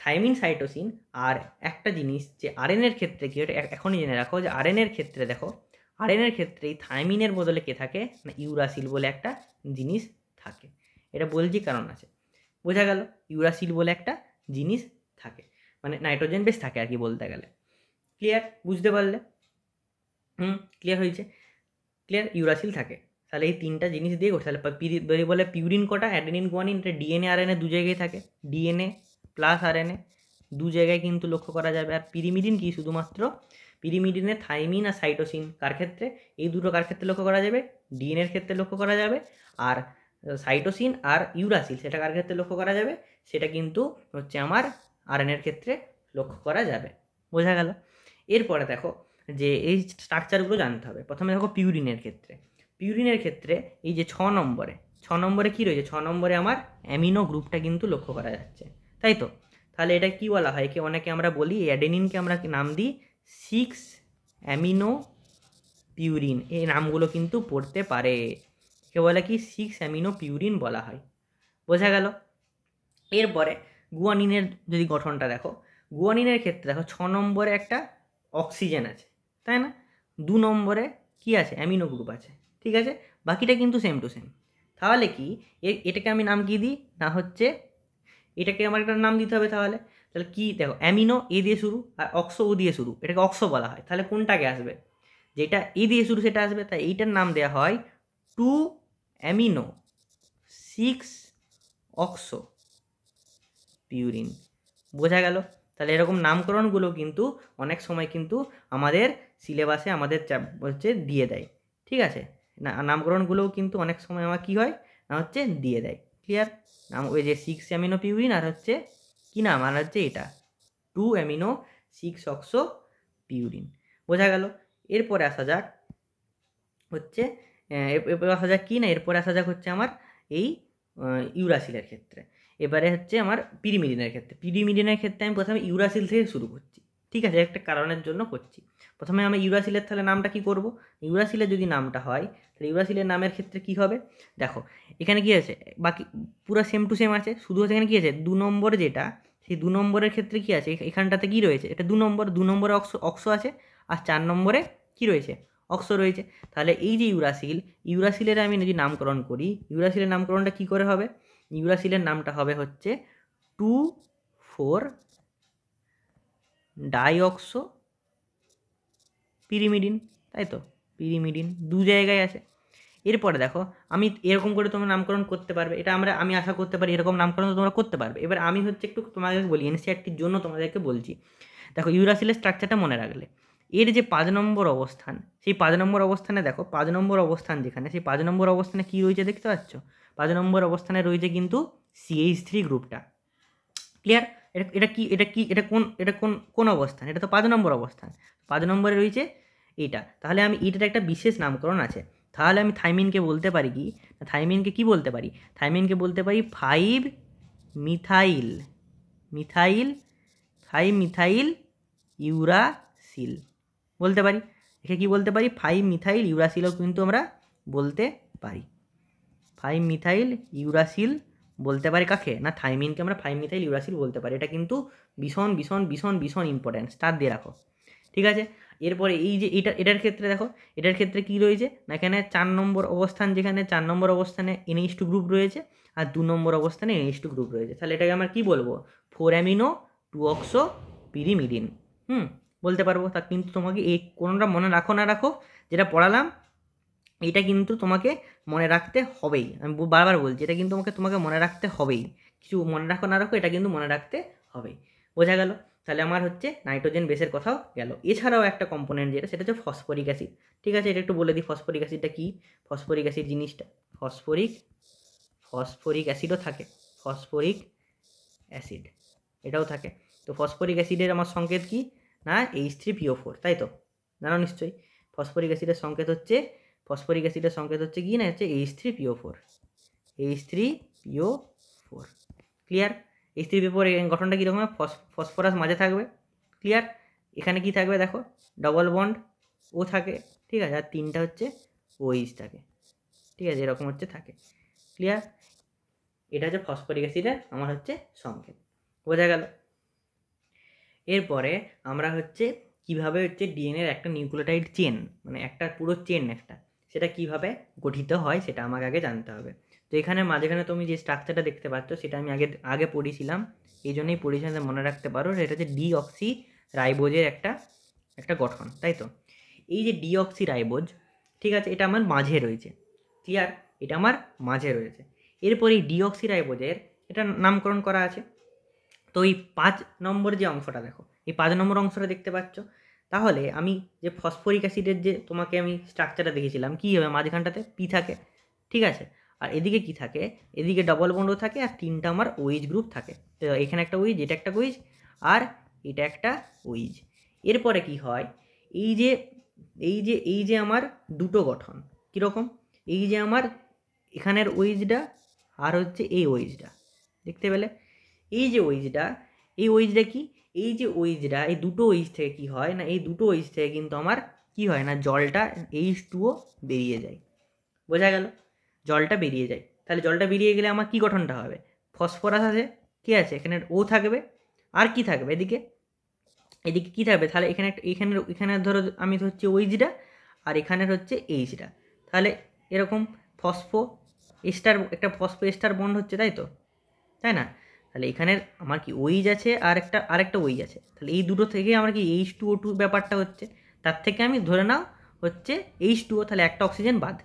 থাইমিন সাইটোসিন আর একটা জিনিস যে আরএনএর ক্ষেত্রে কী ওটা এখনই জেনে রাখো যে আরএনএর ক্ষেত্রে দেখো আরএনের ক্ষেত্রে এই থাইমিনের বদলে কে থাকে না ইউরাসিল বলে একটা জিনিস থাকে এটা বলছি কারণ আছে বোঝা গেল ইউরাসিল বলে একটা জিনিস থাকে মানে নাইট্রোজেন বেশ থাকে আর কি বলতে গেলে ক্লিয়ার বুঝতে পারলে হুম ক্লিয়ার হয়েছে ক্লিয়ার ইউরাসিল থাকে তাহলে এই তিনটা জিনিস দিয়ে করছে তাহলে যদি বলে পিউরিন কটা অ্যাডেনিন গুয়ানিন এটা ডিএনএ আরএনএ দু জায়গায় থাকে ডিএনএ প্লাস আরএনএ দু জায়গায় কিন্তু লক্ষ্য করা যাবে আর পিরিমিডিন কি শুধুমাত্র পিরিমিডিনে থাইমিন আর সাইটোসিন কার ক্ষেত্রে এই দুটো কার ক্ষেত্রে লক্ষ্য করা যাবে ডিএনএর ক্ষেত্রে লক্ষ্য করা যাবে আর সাইটোসিন আর ইউরাসিল সেটা কার ক্ষেত্রে লক্ষ্য করা যাবে সেটা কিন্তু হচ্ছে আমার আরএনএর ক্ষেত্রে লক্ষ্য করা যাবে বোঝা গেল এরপরে দেখো যে এই স্ট্রাকচারগুলো জানতে হবে প্রথমে দেখো পিউরিনের ক্ষেত্রে পিউরিনের ক্ষেত্রে এই যে ছ নম্বরে ছ নম্বরে কী রয়েছে ছ নম্বরে আমার অ্যামিনো গ্রুপটা কিন্তু লক্ষ্য করা যাচ্ছে তাই তো তাহলে এটা কী বলা হয় কি অনেকে আমরা বলি অ্যাডেনিনকে আমরা নাম দিই সিক্স অ্যামিনো পিউরিন এই নামগুলো কিন্তু পড়তে পারে কে বলে কি সিক্স অ্যামিনো পিউরিন বলা হয় বোঝা গেল এরপরে গুয়ানিনের যদি গঠনটা দেখো গুয়ানিনের ক্ষেত্রে দেখো ছ নম্বরে একটা অক্সিজেন আছে তাই না দু নম্বরে কি আছে অ্যামিনো গ্রুপ আছে ঠিক আছে বাকিটা কিন্তু সেম টু সেম তাহলে কি এটাকে আমি নাম কি দিই না হচ্ছে এটাকে আমার একটা নাম দিতে হবে তাহলে তাহলে কি দেখো অ্যামিনো এ দিয়ে শুরু আর অক্সো ও দিয়ে শুরু এটাকে অক্সো বলা হয় তাহলে কোনটাকে আসবে যেটা এ দিয়ে শুরু সেটা আসবে তাই এইটার নাম দেওয়া হয় two amino six oxo purine বোঝা গেল তাহলে এরকম নামকরণগুলো কিন্তু অনেক সময় কিন্তু আমাদের সিলেবাসে আমাদের হচ্ছে দিয়ে দেয় ঠিক আছে না নামকরণগুলোও কিন্তু অনেক সময় আমার কী হয় না হচ্ছে দিয়ে দেয় ক্লিয়ার নাম ওই যে সিক্স অ্যামিনো পিউরিন আর হচ্ছে কি নাম হচ্ছে এটা two amino six oxo purine বোঝা গেল এরপরে আসা যাক হচ্ছে এরপরে আসা যাক কি না এরপরে আসা যাক হচ্ছে আমার এই ইউরাসিলের ক্ষেত্রে এবারে হচ্ছে আমার পিরিমিডিনের ক্ষেত্রে পিরিমিডিনের ক্ষেত্রে আমি প্রথমে ইউরাসিল থেকে শুরু করছি ঠিক আছে একটা কারণের জন্য করছি প্রথমে আমি ইউরাসিলের তাহলে নামটা কি করব ইউরাসিলের যদি নামটা হয় তাহলে ইউরাসিলের নামের ক্ষেত্রে কি হবে দেখো এখানে কি আছে বাকি পুরো সেম টু সেম আছে শুধু হচ্ছে এখানে কি আছে দু নম্বর যেটা সেই দু নম্বরের ক্ষেত্রে কি আছে এখানটাতে কি রয়েছে এটা দু নম্বর দু নম্বরে অক্স অক্স আছে আর চার নম্বরে কি রয়েছে অক্স রয়েছে তাহলে এই যে ইউরাসিল ইউরাসিলের আমি যদি নামকরণ করি ইউরাসিলের নামকরণটা কি করে হবে ইউরাসিলের নামটা হবে হচ্ছে টু ফোর ডাইঅক্সো পিরিমিডিন তাই তো পিরিমিডিন দু জায়গায় আছে এরপরে দেখো আমি এরকম করে তোমরা নামকরণ করতে পারবে এটা আমরা আমি আশা করতে পারি এরকম নামকরণ তোমরা করতে পারবে এবার আমি হচ্ছে একটু তোমাদেরকে বলি এনসিআরটির e জন্য তোমাদেরকে বলছি দেখো ইউরাসিলের স্ট্রাকচারটা মনে রাখলে এর যে পাঁচ নম্বর অবস্থান সেই পাঁচ নম্বর অবস্থানে দেখো পাঁচ নম্বর অবস্থান যেখানে সেই পাঁচ নম্বর অবস্থানে কী রয়েছে দেখতে পাচ্ছ পাঁচ নম্বর অবস্থানে রয়েছে কিন্তু সিএইচ থ্রি গ্রুপটা ক্লিয়ার এটা এটা কি এটা কি এটা কোন এটা কোন কোন অবস্থান এটা তো পাঁচ নম্বর অবস্থান পাঁচ নম্বরে রয়েছে এটা তাহলে আমি এটার একটা বিশেষ নামকরণ আছে তাহলে আমি থাইমিনকে বলতে পারি কি থাইমিনকে কি বলতে পারি থাইমিনকে বলতে পারি five methyl methyl five methyl uracil বলতে পারি একে কি বলতে পারি ফাইভ মিথাইল ইউরাসিলও কিন্তু আমরা বলতে পারি ফাইভ মিথাইল ইউরাসিল বলতে পারি কাকে না থাইমিনকে আমরা ফাইমিথাইল ইউরাসিল বলতে পারি এটা কিন্তু ভীষণ ভীষণ ভীষণ ভীষণ ইম্পর্ট্যান্ট স্টার দিয়ে রাখো ঠিক আছে এরপরে এই যে এটা এটার ক্ষেত্রে দেখো এটার ক্ষেত্রে কি রয়েছে না এখানে চার নম্বর অবস্থান যেখানে চার নম্বর অবস্থানে এনএইচ টু গ্রুপ রয়েছে আর দু নম্বর অবস্থানে এনএইচ টু গ্রুপ রয়েছে তাহলে এটাকে আমরা কি বলবো four amino two oxo pyrimidine হুম বলতে পারবো তা কিন্তু তোমাকে এই কোনোটা মনে রাখো না রাখো যেটা পড়ালাম এটা কিন্তু তোমাকে মনে রাখতে হবেই আমি বারবার বলছি এটা কিন্তু তোমাকে তোমাকে মনে রাখতে হবেই কিছু মনে রাখো না রাখো এটা কিন্তু মনে রাখতে হবে বোঝা গেল তাহলে আমার হচ্ছে নাইট্রোজেন বেসের কথাও গেল এছাড়াও একটা কম্পোনেন্ট যেটা সেটা হচ্ছে ফসফরিক অ্যাসিড ঠিক আছে এটা একটু বলে দিই ফসফরিক অ্যাসিডটা কী ফসফরিক অ্যাসিড জিনিসটা ফসফরিক ফসফরিক অ্যাসিডও থাকে ফসফরিক অ্যাসিড এটাও থাকে তো ফসফরিক অ্যাসিডের আমার সংকেত কি না এইচ থ্রি পিও ফোর তাই তো জানো নিশ্চয়ই ফসফরিক অ্যাসিডের সংকেত হচ্ছে ফসফরিক অ্যাসিডের সংকেত হচ্ছে কি না হচ্ছে H three PO four H three PO four clear H three PO four গঠনটা কীরকম হবে ফসফরাস মাঝে থাকবে ক্লিয়ার এখানে কি থাকবে দেখো ডবল বন্ড ও থাকে ঠিক আছে আর তিনটা হচ্ছে ও এইচ থাকে ঠিক আছে এরকম হচ্ছে থাকে ক্লিয়ার এটা হচ্ছে ফসফরিক অ্যাসিডের আমার হচ্ছে সংকেত বোঝা গেল এরপরে আমরা হচ্ছে কিভাবে হচ্ছে ডিএনএর একটা নিউক্লিওটাইড চেন মানে একটা পুরো চেন একটা সেটা কিভাবে গঠিত হয় সেটা আমাকে আগে জানতে হবে তো এখানে মাঝখানে তুমি যে স্ট্রাকচারটা দেখতে পাচ্ছ সেটা আমি আগে আগে পড়েছিলাম এই জন্যই পড়েছিলাম মনে রাখতে পারো সেটা হচ্ছে অক্সি রাইবোজের একটা একটা গঠন তাই তো এই যে অক্সি রাইবোজ ঠিক আছে এটা আমার মাঝে রয়েছে ক্লিয়ার এটা আমার মাঝে রয়েছে এরপর এই অক্সি রাইবোজের এটা নামকরণ করা আছে তো এই পাঁচ নম্বর যে অংশটা দেখো এই পাঁচ নম্বর অংশটা দেখতে পাচ্ছ তাহলে আমি যে ফসফরিক অ্যাসিডের যে তোমাকে আমি স্ট্রাকচারটা দেখেছিলাম কী হবে মাঝখানটাতে পি থাকে ঠিক আছে আর এদিকে কি থাকে এদিকে ডবল বন্ডও থাকে আর তিনটা আমার ওইজ গ্রুপ থাকে তো এখানে একটা ওইজ এটা একটা ওইজ আর এটা একটা ওইজ এরপরে কি হয় এই যে এই যে এই যে আমার দুটো গঠন কীরকম এই যে আমার এখানের ওইজটা আর হচ্ছে এই ওইজটা দেখতে পেলে এই যে ওইজটা এই ওইজটা কি এই যে ওইজটা এই দুটো ওইজ থেকে কি হয় না এই দুটো ওইজ থেকে কিন্তু আমার কি হয় না জলটা এইচ টুও বেরিয়ে যায় বোঝা গেল জলটা বেরিয়ে যায় তাহলে জলটা বেরিয়ে গেলে আমার কি গঠনটা হবে ফসফরাস আছে কি আছে এখানে ও থাকবে আর কি থাকবে এদিকে এদিকে কি থাকবে তাহলে এখানে এখানে এখানে ধরো আমি হচ্ছে ওইজটা আর এখানের হচ্ছে এইচটা তাহলে এরকম ফসফো স্টার একটা ফসফো স্টার বন্ড হচ্ছে তাই তো তাই না তাহলে এখানে আমার কি ওইজ আছে আর একটা আরেকটা ওইজ আছে তাহলে এই দুটো থেকে আমার কি এইচ টু ও টু ব্যাপারটা হচ্ছে তার থেকে আমি ধরে নাও হচ্ছে এইচ টু ও তাহলে একটা অক্সিজেন বাদ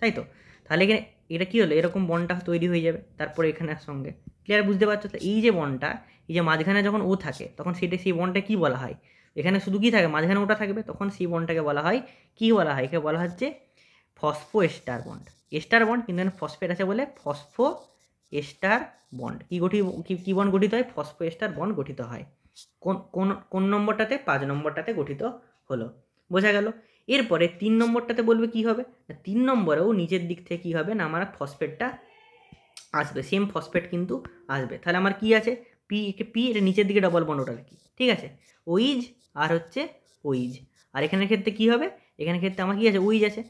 তাই তো তাহলে এখানে এটা কী হলো এরকম বনটা তৈরি হয়ে যাবে তারপরে এখানে সঙ্গে ক্লিয়ার বুঝতে পারছো তো এই যে বনটা এই যে মাঝখানে যখন ও থাকে তখন সেটা সেই বনটা কী বলা হয় এখানে শুধু কী থাকে মাঝখানে ওটা থাকবে তখন সেই বনটাকে বলা হয় কি বলা হয় একে বলা হচ্ছে phospho ester bond ester bond কিন্তু এখানে ফসফেট আছে বলে ফসফো এস্টার বন্ড কী গঠিত কী বন্ড গঠিত হয় ফসফো এস্টার বন্ড গঠিত হয় কোন কোন কোন নম্বরটাতে পাঁচ নম্বরটাতে গঠিত হলো বোঝা গেল এরপরে তিন নম্বরটাতে বলবে কি হবে তিন নম্বরেও নিচের দিক থেকে কী হবে না আমার ফসফেটটা আসবে সেম ফসফেট কিন্তু আসবে তাহলে আমার কি আছে পি পি এটা নিচের দিকে ডবল বন্ড ওটা কি ঠিক আছে ওইজ আর হচ্ছে ওইজ আর এখানের ক্ষেত্রে কি হবে এখানের ক্ষেত্রে আমার কী আছে ওইজ আছে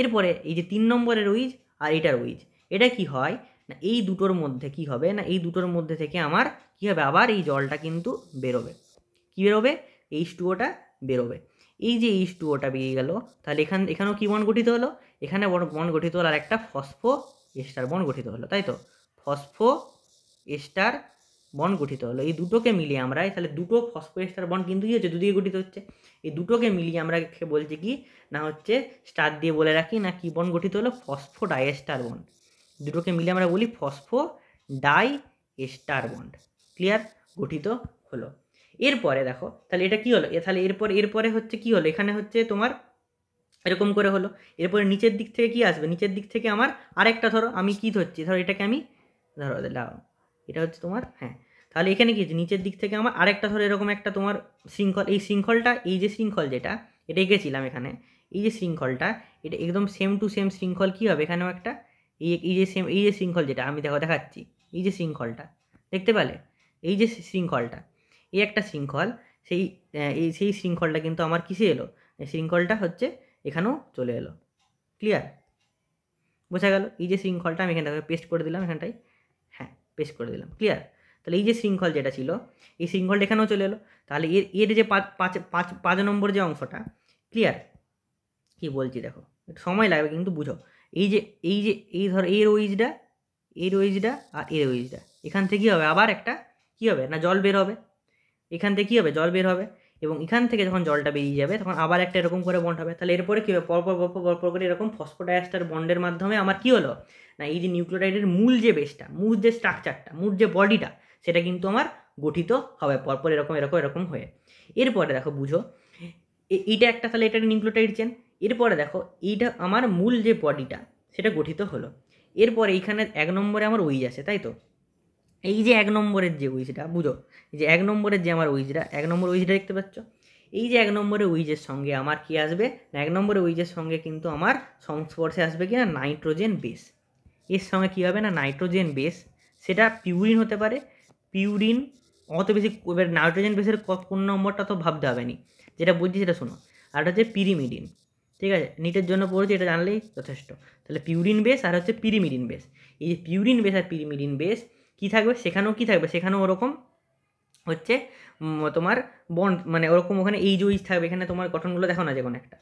এরপরে এই যে তিন নম্বরের উইজ আর এটার উইজ এটা কি হয় না এই দুটোর মধ্যে কি হবে না এই দুটোর মধ্যে থেকে আমার কি হবে আবার এই জলটা কিন্তু বেরোবে কি বেরোবে এইচ টুওটা বেরোবে এই যে এইচ টু ওটা বেরিয়ে গেল তাহলে এখান এখানেও কী বন গঠিত হলো এখানে বন গঠিত হলো আর একটা ফসফো এস্টার বন গঠিত হলো তাই তো ফসফো এস্টার বন গঠিত হলো এই দুটোকে মিলিয়ে আমরা তাহলে দুটো এস্টার বন কিন্তু কী হচ্ছে দুদিকে গঠিত হচ্ছে এই দুটোকে মিলিয়ে আমরা বলছি কি না হচ্ছে স্টার দিয়ে বলে রাখি না কি বন গঠিত হলো ডাইস্টার বন দুটোকে মিলে আমরা বলি phospho di ester bond clear গঠিত হলো এরপরে দেখো তাহলে এটা কি হলো তাহলে এরপর এরপরে হচ্ছে কি হলো এখানে হচ্ছে তোমার এরকম করে হলো এরপরে নিচের দিক থেকে কি আসবে নিচের দিক থেকে আমার আরেকটা ধরো আমি কি ধরছি ধরো এটাকে আমি ধরো দাও এটা হচ্ছে তোমার হ্যাঁ তাহলে এখানে কি নিচের দিক থেকে আমার আরেকটা ধরো এরকম একটা তোমার শৃঙ্খল এই শৃঙ্খলটা এই যে শৃঙ্খল যেটা এটা এঁকেছিলাম এখানে এই যে শৃঙ্খলটা এটা একদম সেম টু সেম শৃঙ্খল কী হবে এখানেও একটা এই এই যে সেম এই যে শৃঙ্খল যেটা আমি দেখো দেখাচ্ছি এই যে শৃঙ্খলটা দেখতে পালে এই যে শৃঙ্খলটা এই একটা শৃঙ্খল সেই এই সেই শৃঙ্খলটা কিন্তু আমার কিসে এলো শৃঙ্খলটা হচ্ছে এখানেও চলে এলো ক্লিয়ার বোঝা গেল এই যে শৃঙ্খলটা আমি এখানটাকে পেস্ট করে দিলাম এখানটায় হ্যাঁ পেস্ট করে দিলাম ক্লিয়ার তাহলে এই যে শৃঙ্খল যেটা ছিল এই শৃঙ্খলটা এখানেও চলে এলো তাহলে এর এর যে পাঁচ পাঁচ পাঁচ নম্বর যে অংশটা ক্লিয়ার কি বলছি দেখো একটু সময় লাগবে কিন্তু বুঝো এই যে এই যে এই ধর এর ওইজটা এর ওইজটা আর এর ওইজটা এখান থেকে কী হবে আবার একটা কী হবে না জল বের হবে এখান থেকে কী হবে জল বের হবে এবং এখান থেকে যখন জলটা বেরিয়ে যাবে তখন আবার একটা এরকম করে বন্ড হবে তাহলে এরপরে কী হবে পরপর পরপর পরপর করে এরকম ফসফোডাইস্টার বন্ডের মাধ্যমে আমার কী হলো না এই যে নিউক্লিওটাইডের মূল যে বেসটা মূল যে স্ট্রাকচারটা মূল যে বডিটা সেটা কিন্তু আমার গঠিত হবে পরপর এরকম এরকম এরকম হয়ে এরপরে দেখো বুঝো এটা একটা তাহলে এটা নিউক্লিওটাইড চেন এরপরে দেখো এইটা আমার মূল যে বডিটা সেটা গঠিত হলো এরপরে এইখানে এক নম্বরে আমার উইজ আছে তাই তো এই যে এক নম্বরের যে উইজটা বুঝো এই যে এক নম্বরের যে আমার উইজটা এক নম্বর উইজটা দেখতে পাচ্ছ এই যে এক নম্বরের উইজের সঙ্গে আমার কি আসবে না এক নম্বরের উইজের সঙ্গে কিন্তু আমার সংস্পর্শে আসবে কি না নাইট্রোজেন বেস এর সঙ্গে কী হবে না নাইট্রোজেন বেস সেটা পিউরিন হতে পারে পিউরিন অত বেশি এবার নাইট্রোজেন বেসের কোন নম্বরটা তো ভাবতে হবে নি যেটা বলছি সেটা শোনো আর হচ্ছে পিরিমিডিন ঠিক আছে নিটের জন্য পড়েছি এটা জানলেই যথেষ্ট তাহলে পিউরিন বেস আর হচ্ছে পিরিমিডিন বেস এই যে পিউরিন বেস আর পিরিমিডিন বেস কী থাকবে সেখানেও কী থাকবে সেখানেও ওরকম হচ্ছে তোমার বন্ড মানে ওরকম ওখানে এইজ ওইজ থাকবে এখানে তোমার গঠনগুলো দেখো না যে কোনো একটা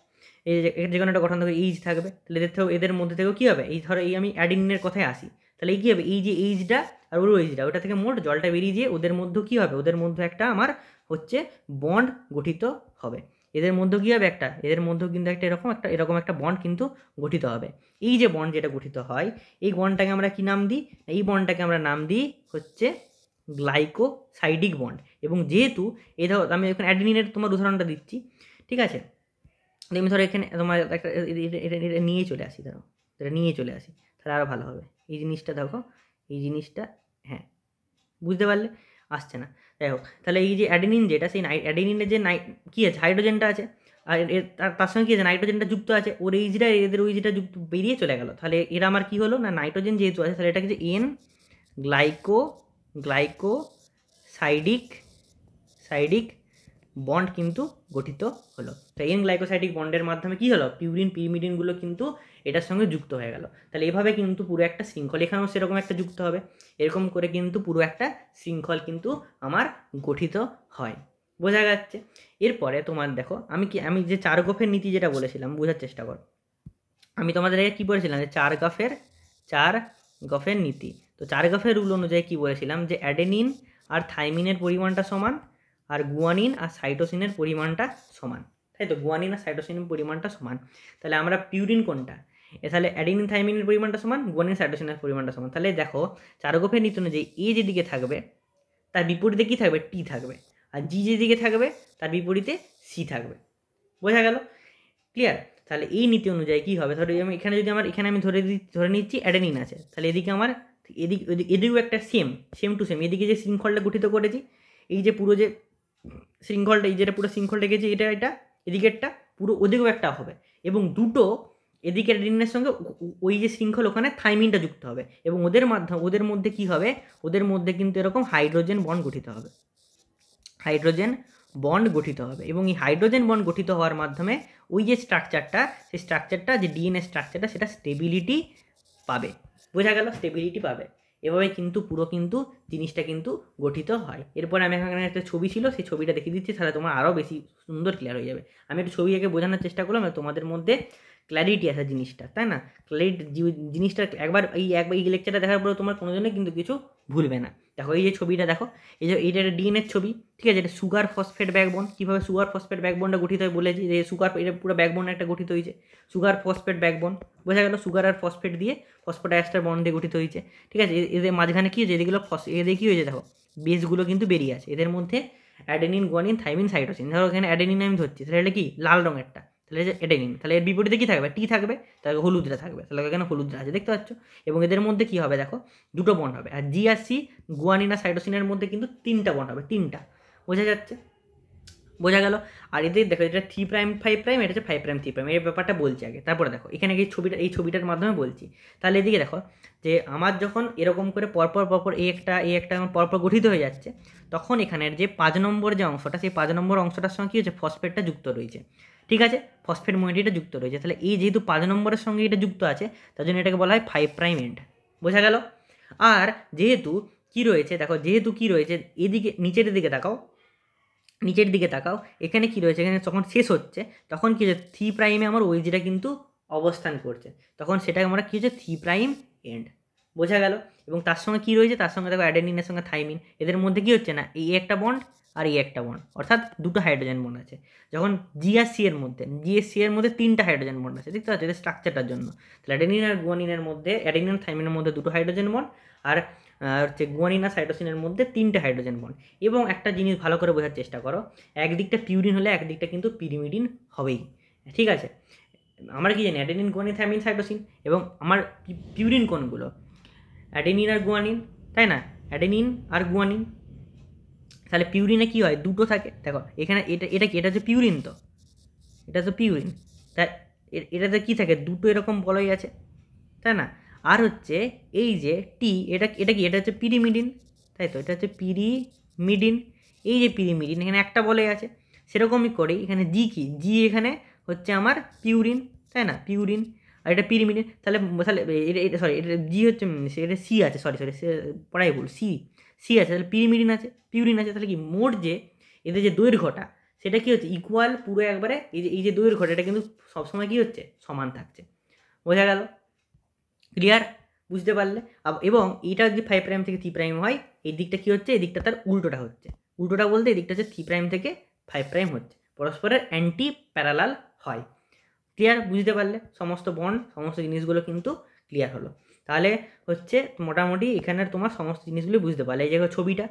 এই যে যে কোনো একটা গঠন থাকবে এইজ থাকবে তাহলে এদের থেকেও এদের মধ্যে থেকেও কী হবে এই ধরো এই আমি অ্যাডিনের কথায় আসি তাহলে এই কী হবে এই যে এইজটা আর ওর ওইজটা ওটা থেকে মোট জলটা বেরিয়ে যেয়ে ওদের মধ্যেও কী হবে ওদের মধ্যে একটা আমার হচ্ছে বন্ড গঠিত হবে এদের মধ্যে কী হবে একটা এদের মধ্যেও কিন্তু একটা এরকম একটা এরকম একটা বন্ড কিন্তু গঠিত হবে এই যে বন্ড যেটা গঠিত হয় এই বন্ডটাকে আমরা কি নাম দিই এই বন্ডটাকে আমরা নাম দিই হচ্ছে গ্লাইকোসাইডিক বন্ড এবং যেহেতু এই ধর আমি এখানে অ্যাডিনিনের তোমার উদাহরণটা দিচ্ছি ঠিক আছে আমি ধরো এখানে তোমার একটা এটা নিয়ে চলে আসি ধরো এটা নিয়ে চলে আসি তাহলে আরও ভালো হবে এই জিনিসটা দেখো এই জিনিসটা হ্যাঁ বুঝতে পারলে আসছে না যাই হোক তাহলে এই যে অ্যাডেনিন যেটা সেই অ্যাডেনিনের যে নাই কী আছে হাইড্রোজেনটা আছে আর তার সঙ্গে কী আছে নাইট্রোজেনটা যুক্ত আছে ওর যেটা এদের যেটা যুক্ত বেরিয়ে চলে গেল তাহলে এরা আমার কী হলো না নাইট্রোজেন যেহেতু আছে তাহলে এটা কিছু এন গ্লাইকো গ্লাইকো সাইডিক সাইডিক বন্ড কিন্তু গঠিত হলো তাই এন গ্লাইকোসাইটিক বন্ডের মাধ্যমে কি হলো পিউরিন পিউমিডিনগুলো কিন্তু এটার সঙ্গে যুক্ত হয়ে গেল তাহলে এভাবে কিন্তু পুরো একটা শৃঙ্খল এখানেও সেরকম একটা যুক্ত হবে এরকম করে কিন্তু পুরো একটা শৃঙ্খল কিন্তু আমার গঠিত হয় বোঝা যাচ্ছে এরপরে তোমার দেখো আমি কি আমি যে চার গফের নীতি যেটা বলেছিলাম বোঝার চেষ্টা কর আমি তোমাদের আগে কী বলেছিলাম যে চার গফের চার গফের নীতি তো চার গফের রুল অনুযায়ী কী বলেছিলাম যে অ্যাডেনিন আর থাইমিনের পরিমাণটা সমান আর গুয়ানিন আর সাইটোসিনের পরিমাণটা সমান তাই তো গুয়ানিন আর সাইটোসিনের পরিমাণটা সমান তাহলে আমরা পিউরিন কোনটা এ তাহলে অ্যাডিনিন থাইমিনের পরিমাণটা সমান গুয়ানিন সাইটোসিনের পরিমাণটা সমান তাহলে দেখো চারগোফের নিতনে যে এ যেদিকে থাকবে তার বিপরীতে কী থাকবে টি থাকবে আর জি যেদিকে থাকবে তার বিপরীতে সি থাকবে বোঝা গেল ক্লিয়ার তাহলে এই নীতি অনুযায়ী কী হবে ধরো আমি এখানে যদি আমার এখানে আমি ধরে ধরে নিচ্ছি অ্যাডেনিন আছে তাহলে এদিকে আমার এদিক এদিকেও একটা সেম সেম টু সেম এদিকে যে শৃঙ্খলটা গঠিত করেছি এই যে পুরো যে শৃঙ্খলটা এই যেটা পুরো শৃঙ্খলটা গেছে এটা এটা এদিকেরটা পুরো ওদিকেও একটা হবে এবং দুটো এদিকের ঋণের সঙ্গে ওই যে শৃঙ্খল ওখানে থাইমিনটা যুক্ত হবে এবং ওদের মাধ্যমে ওদের মধ্যে কি হবে ওদের মধ্যে কিন্তু এরকম হাইড্রোজেন বন্ড গঠিত হবে হাইড্রোজেন বন্ড গঠিত হবে এবং এই হাইড্রোজেন বন্ড গঠিত হওয়ার মাধ্যমে ওই যে স্ট্রাকচারটা সেই স্ট্রাকচারটা যে ডিএনএ স্ট্রাকচারটা সেটা স্টেবিলিটি পাবে বোঝা গেল স্টেবিলিটি পাবে এভাবে কিন্তু পুরো কিন্তু জিনিসটা কিন্তু গঠিত হয় এরপর আমি এখানে একটা ছবি ছিল সেই ছবিটা দেখিয়ে দিচ্ছি তাহলে তোমার আরও বেশি সুন্দর ক্লিয়ার হয়ে যাবে আমি একটু ছবি আগে বোঝানোর চেষ্টা করলাম তোমাদের মধ্যে ক্ল্যারিটি আসা জিনিসটা তাই না ক্ল্যারিটি জিনিসটা একবার এই একবার এই লেকচারটা দেখার পরে তোমার কোনো কিন্তু কিছু ভুলবে না দেখো এই যে ছবিটা দেখো এই যে এটা একটা ডিএনএর ছবি ঠিক আছে এটা সুগার ফসফেট ব্যাকবোন কীভাবে সুগার ফসফেট ব্যাকবোনটা গঠিত হয় বলেছি যে সুগার এটা পুরো ব্যাকবোন একটা গঠিত হয়েছে সুগার ফসফেট ব্যাকবোন বোঝা গেল সুগার আর ফসফেট দিয়ে ফসফোটাইস্টার বন্ড দিয়ে গঠিত হয়েছে ঠিক আছে এদের মাঝখানে কী হয়েছে এদিকে ফস এদের কী হয়েছে দেখো বেসগুলো কিন্তু বেরিয়ে আছে এদের মধ্যে অ্যাডেনিন গোয়ানিন থাইমিন সাইটোসিন ধরো এখানে অ্যাডেনিন আমি ধরছি সেটা কি লাল রঙেরটা তাহলে এটাই নিন তাহলে এর বিপরীতে কী থাকবে টি থাকবে তাহলে হলুদরা থাকবে তাহলে এখানে হলুদরা আছে দেখতে পাচ্ছ এবং এদের মধ্যে কী হবে দেখো দুটো বন্ড হবে আর জি আর সি গুয়ানিন সাইটোসিনের মধ্যে কিন্তু তিনটা বন্ড হবে তিনটা বোঝা যাচ্ছে বোঝা গেল আর এদের দেখো এটা থ্রি প্রাইম ফাইভ প্রাইম এটা হচ্ছে ফাইভ প্রাইম থ্রি প্রাইম এই ব্যাপারটা বলছি আগে তারপরে দেখো এখানে এই ছবিটা এই ছবিটার মাধ্যমে বলছি তাহলে এদিকে দেখো যে আমার যখন এরকম করে পরপর পরপর এই একটা এই একটা পরপর গঠিত হয়ে যাচ্ছে তখন এখানের যে পাঁচ নম্বর যে অংশটা সেই পাঁচ নম্বর অংশটার সঙ্গে কী হচ্ছে ফসফেটটা যুক্ত রয়েছে ঠিক আছে ফসফেট মোয়েটিটা যুক্ত রয়েছে তাহলে এই যেহেতু পাঁচ নম্বরের সঙ্গে এটা যুক্ত আছে তার জন্য এটাকে বলা হয় ফাইভ প্রাইম এন্ড বোঝা গেল আর যেহেতু কি রয়েছে দেখো যেহেতু কি রয়েছে এদিকে নিচের দিকে তাকাও নিচের দিকে তাকাও এখানে কি রয়েছে এখানে যখন শেষ হচ্ছে তখন কী হচ্ছে থ্রি প্রাইমে আমার ওই OH কিন্তু অবস্থান করছে তখন সেটাকে আমরা কী হচ্ছে থ্রি প্রাইম এন্ড বোঝা গেল এবং তার সঙ্গে কী রয়েছে তার সঙ্গে দেখো অ্যাডেনিনের সঙ্গে থাইমিন এদের মধ্যে কী হচ্ছে না এই একটা বন্ড আর এই একটা বন্ড অর্থাৎ দুটো হাইড্রোজেন বন্ড আছে যখন জিএসসি এর মধ্যে জিএসসি এর মধ্যে তিনটা হাইড্রোজেন বন্ড আছে দেখতে পাচ্ছি স্ট্রাকচারটার জন্য তাহলে অ্যাডেনিন আর গুয়ানিনের মধ্যে অ্যাডেনিন আর থাইমিনের মধ্যে দুটো হাইড্রোজেন বন্ড আর হচ্ছে গুয়ানিন আর সাইটোসিনের মধ্যে তিনটে হাইড্রোজেন বন্ড এবং একটা জিনিস ভালো করে বোঝার চেষ্টা করো একদিকটা পিউরিন হলে একদিকটা কিন্তু পিরিমিডিন হবেই ঠিক আছে আমরা কি জানি অ্যাডেনিন গুয়ানিন থাইমিন সাইটোসিন এবং আমার পিউরিন কোনগুলো অ্যাডেনিন আর গুয়ানিন তাই না অ্যাডেনিন আর গুয়ানিন তাহলে পিউরিনে কী হয় দুটো থাকে দেখো এখানে এটা এটা কি এটা হচ্ছে পিউরিন তো এটা তো পিউরিন তাই এটাতে কী থাকে দুটো এরকম বলাই আছে তাই না আর হচ্ছে এই যে টি এটা এটা কি এটা হচ্ছে পিরিমিডিন তাই তো এটা হচ্ছে পিরিমিডিন এই যে পিরিমিডিন এখানে একটা বলাই আছে সেরকমই করি এখানে জি কি জি এখানে হচ্ছে আমার পিউরিন তাই না পিউরিন আর এটা পিরিমিডিন তাহলে তাহলে এটা সরি এটা জি হচ্ছে এটা সি আছে সরি সরি সে পড়াই বল সি সি আছে তাহলে পিরিমিডিন আছে পিউরিন আছে তাহলে কি মোট যে এদের যে দৈর্ঘ্যটা সেটা কি হচ্ছে ইকুয়াল পুরো একবারে এই যে এই যে দৈর্ঘ্যটা এটা কিন্তু সবসময় কী হচ্ছে সমান থাকছে বোঝা গেল ক্লিয়ার বুঝতে পারলে এবং এটা যদি ফাইভ প্রাইম থেকে থ্রি প্রাইম হয় এই দিকটা কী হচ্ছে এই দিকটা তার উল্টোটা হচ্ছে উল্টোটা বলতে এই দিকটা হচ্ছে থ্রি প্রাইম থেকে ফাইভ প্রাইম হচ্ছে পরস্পরের অ্যান্টি প্যারালাল হয় ক্লিয়ার বুঝতে পারলে সমস্ত বন্ড সমস্ত জিনিসগুলো কিন্তু ক্লিয়ার হলো তাহলে হচ্ছে মোটামুটি এখানে তোমার সমস্ত জিনিসগুলি বুঝতে পারলে এই যে ছবিটা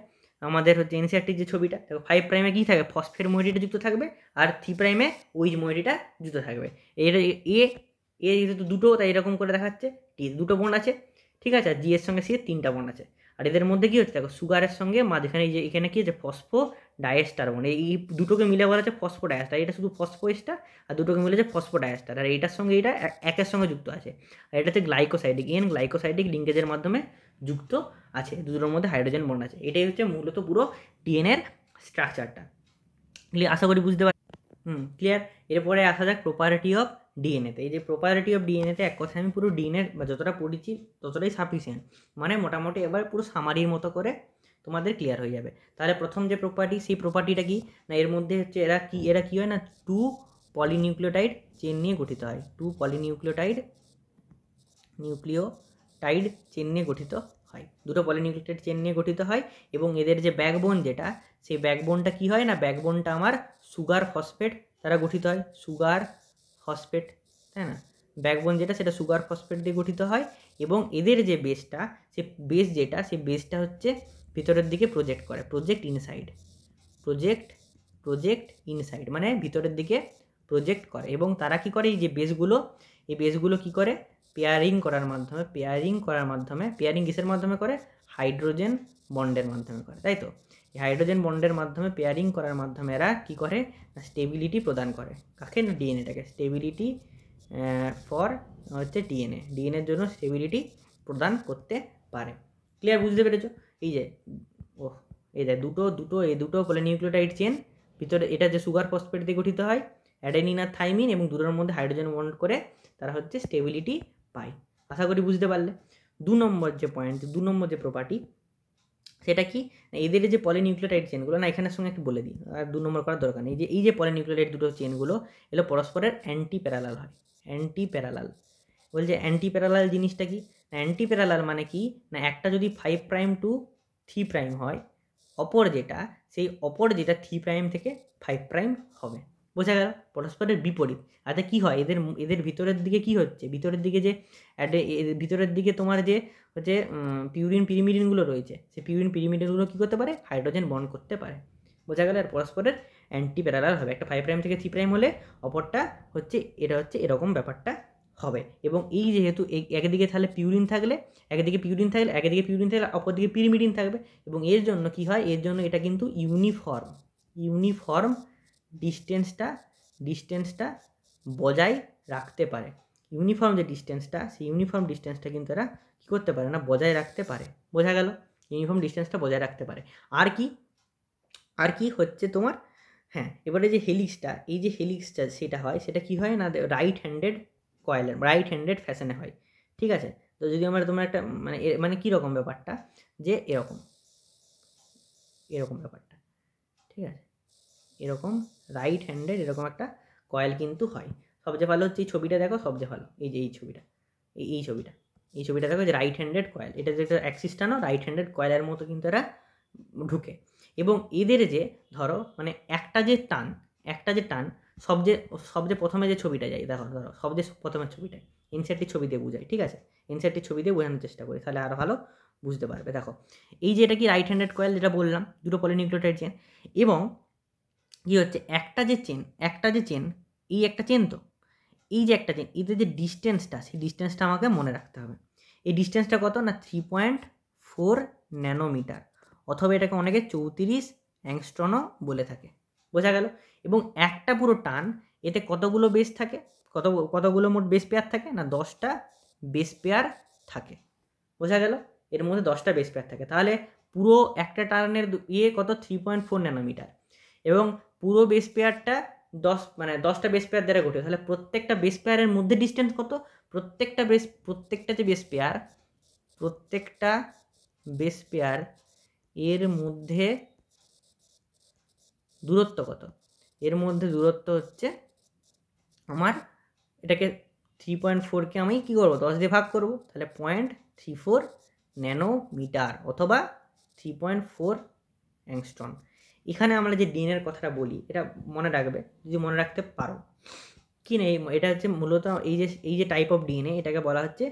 আমাদের হচ্ছে এনসিআরটির e যে ছবিটা দেখো ফাইভ প্রাইমে কী থাকে ফসফের মহিটিটা যুক্ত থাকবে আর থ্রি প্রাইমে উইজ মহিটিটা যুক্ত থাকবে এটা এ এ যেহেতু দুটো তাই এরকম করে দেখাচ্ছে টি দুটো বোন আছে ঠিক আছে আর জি এর সঙ্গে সি তিনটা বোন আছে আর এদের মধ্যে কী হচ্ছে দেখো সুগারের সঙ্গে মাঝখানে যে এখানে কি যে ফসফো ডায়েস্টার মানে এই দুটোকে মিলে বলা হচ্ছে ফসফো ডায়েস্টার এটা শুধু এস্টার আর দুটোকে মিলে হচ্ছে ফসফো ডায়েস্টার আর এটার সঙ্গে এটা একের সঙ্গে যুক্ত আছে আর এটা হচ্ছে গ্লাইকোসাইডিক এন গ্লাইকোসাইডিক লিঙ্কেজের মাধ্যমে যুক্ত আছে দুটোর মধ্যে হাইড্রোজেন বন্ড আছে এটাই হচ্ছে মূলত পুরো ডিএনএর স্ট্রাকচারটা আশা করি বুঝতে পার হুম ক্লিয়ার এরপরে আসা যাক প্রপার্টি অফ ডিএনএতে এই যে প্রপারিটি অফ ডিএনএতে এক কথায় আমি পুরো ডিএনএ বা যতটা পড়েছি ততটাই সাফিসিয়েন্ট মানে মোটামুটি এবার পুরো সামারির মতো করে তোমাদের ক্লিয়ার হয়ে যাবে তাহলে প্রথম যে প্রপার্টি সেই প্রপার্টিটা কি না এর মধ্যে হচ্ছে এরা কি এরা কী হয় না টু পলিনিউক্লিওটাইড চেন নিয়ে গঠিত হয় টু পলিনিউক্লিওটাইড নিউক্লিওটাইড চেন নিয়ে গঠিত হয় দুটো পলিনিউক্লিওটাইড চেন নিয়ে গঠিত হয় এবং এদের যে ব্যাকবোন যেটা সেই ব্যাকবোনটা কি হয় না ব্যাকবোনটা আমার সুগার ফসফেট তারা গঠিত হয় সুগার ফসফেট তাই না ব্যাকবোন যেটা সেটা সুগার ফসফেট দিয়ে গঠিত হয় এবং এদের যে বেসটা সে বেস যেটা সে বেসটা হচ্ছে ভিতরের দিকে প্রজেক্ট করে project inside project project inside মানে ভিতরের দিকে প্রজেক্ট করে এবং তারা কি করে এই যে বেসগুলো এই বেসগুলো কি করে পেয়ারিং করার মাধ্যমে পেয়ারিং করার মাধ্যমে পেয়ারিং কিসের মাধ্যমে করে হাইড্রোজেন বন্ডের মাধ্যমে করে তাই তো হাইড্রোজেন বন্ডের মাধ্যমে পেয়ারিং করার মাধ্যমে এরা কী করে না স্টেবিলিটি প্রদান করে কাকে না ডিএনএটাকে স্টেবিলিটি ফর হচ্ছে ডিএনএ ডিএনএর জন্য স্টেবিলিটি প্রদান করতে পারে ক্লিয়ার বুঝতে পেরেছো এই যে ও এই যে দুটো দুটো এই দুটো পলিনিউক্লিওটাইড চেন ভিতরে এটা যে সুগার ফসফেট দিয়ে গঠিত হয় অ্যাডেনিন আর থাইমিন এবং দুটোর মধ্যে হাইড্রোজেন বন্ড করে তারা হচ্ছে স্টেবিলিটি পায় আশা করি বুঝতে পারলে দু নম্বর যে পয়েন্ট দু নম্বর যে প্রপার্টি সেটা কি এদের যে পলিনিউক্লিওটাইড চেনগুলো না এখানের সঙ্গে একটু বলে দিই আর দু নম্বর করার দরকার নেই যে এই যে পলিনিউক্লিওটাইড দুটো চেনগুলো এগুলো পরস্পরের অ্যান্টি প্যারালাল হয় অ্যান্টি প্যারালাল বলছে অ্যান্টি প্যারালাল জিনিসটা কি না অ্যান্টি প্যারালাল মানে কি না একটা যদি five prime to three prime হয় অপর যেটা সেই অপর যেটা থ্রি প্রাইম থেকে ফাইভ প্রাইম হবে বোঝা গেল পরস্পরের বিপরীত তাতে আচ্ছা, কি হয় এদের এদের ভিতরের দিকে কি হচ্ছে ভিতরের দিকে যে ভিতরের দিকে তোমার যে হচ্ছে পিউরিন পিরিমিডিনগুলো রয়েছে সে পিউরিন পিরিমিডিনগুলো কী করতে পারে হাইড্রোজেন বন্ড করতে পারে বোঝা গেল আর পরস্পরের অ্যান্টি প্যারালাল হবে একটা ফাইভ প্রাইম থেকে থ্রি প্রাইম হলে অপরটা হচ্ছে এটা হচ্ছে এরকম ব্যাপারটা হবে এবং এই যেহেতু একদিকে তাহলে পিউরিন থাকলে একদিকে পিউরিন থাকলে একদিকে পিউরিন থাকলে অপরদিকে পিরিমিডিন থাকবে এবং এর জন্য কি হয় এর জন্য এটা কিন্তু ইউনিফর্ম ইউনিফর্ম ডিস্টেন্সটা ডিস্টেন্সটা বজায় রাখতে পারে ইউনিফর্ম যে ডিস্টেন্সটা সেই ইউনিফর্ম ডিস্টেন্সটা কিন্তু এরা কী করতে পারে না বজায় রাখতে পারে বোঝা গেল ইউনিফর্ম ডিস্টেন্সটা বজায় রাখতে পারে আর কি আর কি হচ্ছে তোমার হ্যাঁ এবারে যে হেলিক্সটা এই যে হেলিক্সটা সেটা হয় সেটা কি হয় না রাইট হ্যান্ডেড কয়েলের রাইট হ্যান্ডেড ফ্যাশনে হয় ঠিক আছে তো যদি আমরা তোমার একটা মানে মানে কীরকম ব্যাপারটা যে এরকম এরকম ব্যাপারটা ঠিক আছে এরকম রাইট হ্যান্ডের এরকম একটা কয়েল কিন্তু হয় সবচেয়ে ভালো হচ্ছে এই ছবিটা দেখো সবচেয়ে ভালো এই যে এই ছবিটা এই এই ছবিটা এই ছবিটা দেখো যে রাইট হ্যান্ডেড কয়েল এটা যে অ্যাক্সিসটা না রাইট হ্যান্ডেড কয়েলের মতো কিন্তু এরা ঢুকে এবং এদের যে ধরো মানে একটা যে টান একটা যে টান সবচেয়ে সবচেয়ে প্রথমে যে ছবিটা যায় দেখো ধরো সবচেয়ে প্রথমের ছবিটা এনসিআরটির ছবি দিয়ে বোঝায় ঠিক আছে এনসিআরটির ছবি দিয়ে বোঝানোর চেষ্টা করি তাহলে আরও ভালো বুঝতে পারবে দেখো এই যে এটা কি রাইট হ্যান্ডেড কয়েল যেটা বললাম দুটো পলিনিউক্লিওটাইড চেন এবং কী ইয়ে হচ্ছে একটা যে চেন একটা যে চেন এই একটা চেন তো এই যে একটা চেন এদের যে ডিস্টেন্সটা সেই ডিস্টেন্সটা আমাকে মনে রাখতে হবে এই ডিস্টেন্সটা কত না থ্রি পয়েন্ট ফোর ন্যানোমিটার অথবা এটাকে অনেকে চৌত্রিশ অ্যাংস্ট্রনও বলে থাকে বোঝা গেল এবং একটা পুরো টান এতে কতগুলো বেস থাকে কত কতগুলো মোট বেস পেয়ার থাকে না দশটা বেস পেয়ার থাকে বোঝা গেল এর মধ্যে দশটা বেস পেয়ার থাকে তাহলে পুরো একটা টার্নের ইয়ে কত থ্রি পয়েন্ট ফোর ন্যানোমিটার এবং পুরো বেস পেয়ারটা দশ মানে দশটা বেস পেয়ার দ্বারা গঠিত তাহলে প্রত্যেকটা বেস পেয়ারের মধ্যে ডিস্টেন্স কত প্রত্যেকটা বেস প্রত্যেকটা যে বেস পেয়ার প্রত্যেকটা বেস পেয়ার এর মধ্যে দূরত্ব কত এর মধ্যে দূরত্ব হচ্ছে আমার এটাকে থ্রি পয়েন্ট ফোরকে আমি কী করবো দশ দিয়ে ভাগ করবো তাহলে পয়েন্ট থ্রি ফোর ন্যানোমিটার অথবা থ্রি পয়েন্ট ফোর অ্যাংস্টন এখানে আমরা যে ডিএনএর কথাটা বলি এটা মনে রাখবে যদি মনে রাখতে পারো কি না এটা হচ্ছে মূলত এই যে এই যে টাইপ অফ ডিএনএ এটাকে বলা হচ্ছে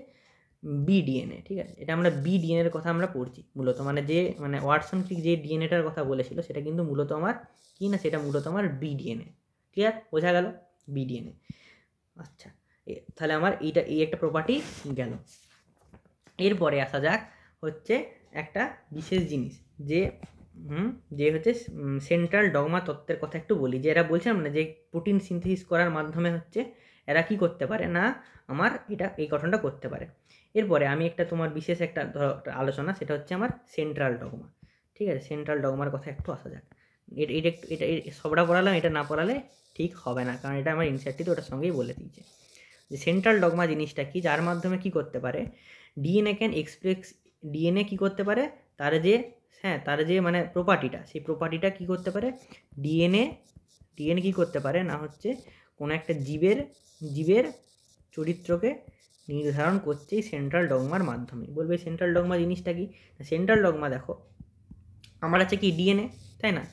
বি ডিএনএ ঠিক আছে এটা আমরা বি ডিএনএর কথা আমরা পড়ছি মূলত মানে যে মানে ওয়াটসন ক্রিক যে ডিএনএটার কথা বলেছিল সেটা কিন্তু মূলত আমার কি না সেটা মূলত আমার বিডিএনএ আছে বোঝা গেল বিডিএনএ আচ্ছা তাহলে আমার এইটা এই একটা প্রপার্টি গেল এরপরে আসা যাক হচ্ছে একটা বিশেষ জিনিস যে যে হচ্ছে সেন্ট্রাল ডগমা তত্ত্বের কথা একটু বলি যে এরা বলছিলাম না যে প্রোটিন সিনথেসিস করার মাধ্যমে হচ্ছে এরা কি করতে পারে না আমার এটা এই গঠনটা করতে পারে এরপরে আমি একটা তোমার বিশেষ একটা আলোচনা সেটা হচ্ছে আমার সেন্ট্রাল ডগমা ঠিক আছে সেন্ট্রাল ডগমার কথা একটু আসা যাক এটা এটা এটা সবটা পড়ালাম এটা না পড়ালে ঠিক হবে না কারণ এটা আমার ইনসার্টটি ওটার সঙ্গেই বলে দিয়েছে যে সেন্ট্রাল ডগমা জিনিসটা কি যার মাধ্যমে কি করতে পারে ডিএনএ ক্যান এক্সপ্রেস ডিএনএ কি করতে পারে তার যে হ্যাঁ তার যে মানে প্রপার্টিটা সেই প্রপার্টিটা কি করতে পারে ডিএনএ ডিএনএ কী করতে পারে না হচ্ছে কোনো একটা জীবের জীবের চরিত্রকে নির্ধারণ করছে এই সেন্ট্রাল ডগমার মাধ্যমে বলবে সেন্ট্রাল ডগমা জিনিসটা কি সেন্ট্রাল ডগমা দেখো আমার আছে কি ডিএনএ তাই না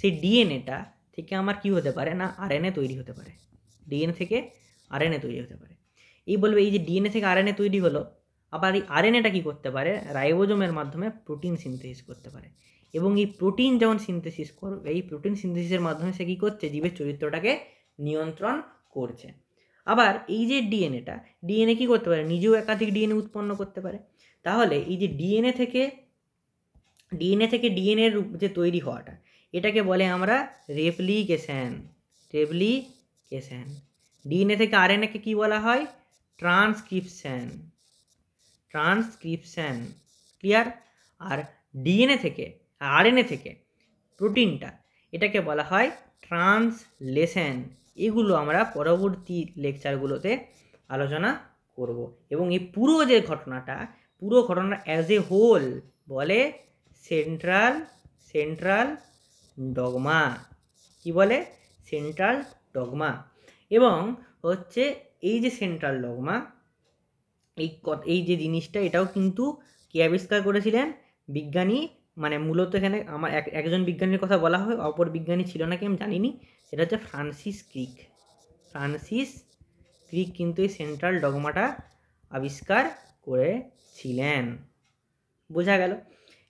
সেই ডিএনএটা থেকে আমার কি হতে পারে না আরএনএ তৈরি হতে পারে ডিএনএ থেকে আরএনএ তৈরি হতে পারে এই বলবে এই যে ডিএনএ থেকে আরএনএ তৈরি হলো আবার এই আরএনএটা কী করতে পারে রাইবোজোমের মাধ্যমে প্রোটিন সিনথেসিস করতে পারে এবং এই প্রোটিন যখন সিনথেসিস করবে এই প্রোটিন সিনথেসিসের মাধ্যমে সে কী করছে জীবের চরিত্রটাকে নিয়ন্ত্রণ করছে আবার এই যে ডিএনএটা ডিএনএ কী করতে পারে নিজেও একাধিক ডিএনএ উৎপন্ন করতে পারে তাহলে এই যে ডিএনএ থেকে ডিএনএ থেকে ডিএনএ যে তৈরি হওয়াটা এটাকে বলে আমরা রেপ্লিকেশন রেপ্লিকেশন ডিএনএ থেকে আরএনএকে কী বলা হয় ট্রান্সক্রিপশন ট্রান্সক্রিপশান ক্লিয়ার আর ডিএনএ থেকে আরএনএ থেকে প্রোটিনটা এটাকে বলা হয় ট্রান্সলেশন এগুলো আমরা পরবর্তী লেকচারগুলোতে আলোচনা করব এবং এই পুরো যে ঘটনাটা পুরো ঘটনা অ্যাজ এ হোল বলে সেন্ট্রাল সেন্ট্রাল ডগমা কি বলে সেন্ট্রাল ডগমা এবং হচ্ছে এই যে সেন্ট্রাল ডগমা এই এই যে জিনিসটা এটাও কিন্তু কে আবিষ্কার করেছিলেন বিজ্ঞানী মানে মূলত এখানে আমার এক একজন বিজ্ঞানীর কথা বলা হয় অপর বিজ্ঞানী ছিল নাকি আমি জানিনি সেটা হচ্ছে ফ্রান্সিস ক্রিক ফ্রান্সিস ক্রিক কিন্তু এই সেন্ট্রাল ডগমাটা আবিষ্কার করেছিলেন বোঝা গেল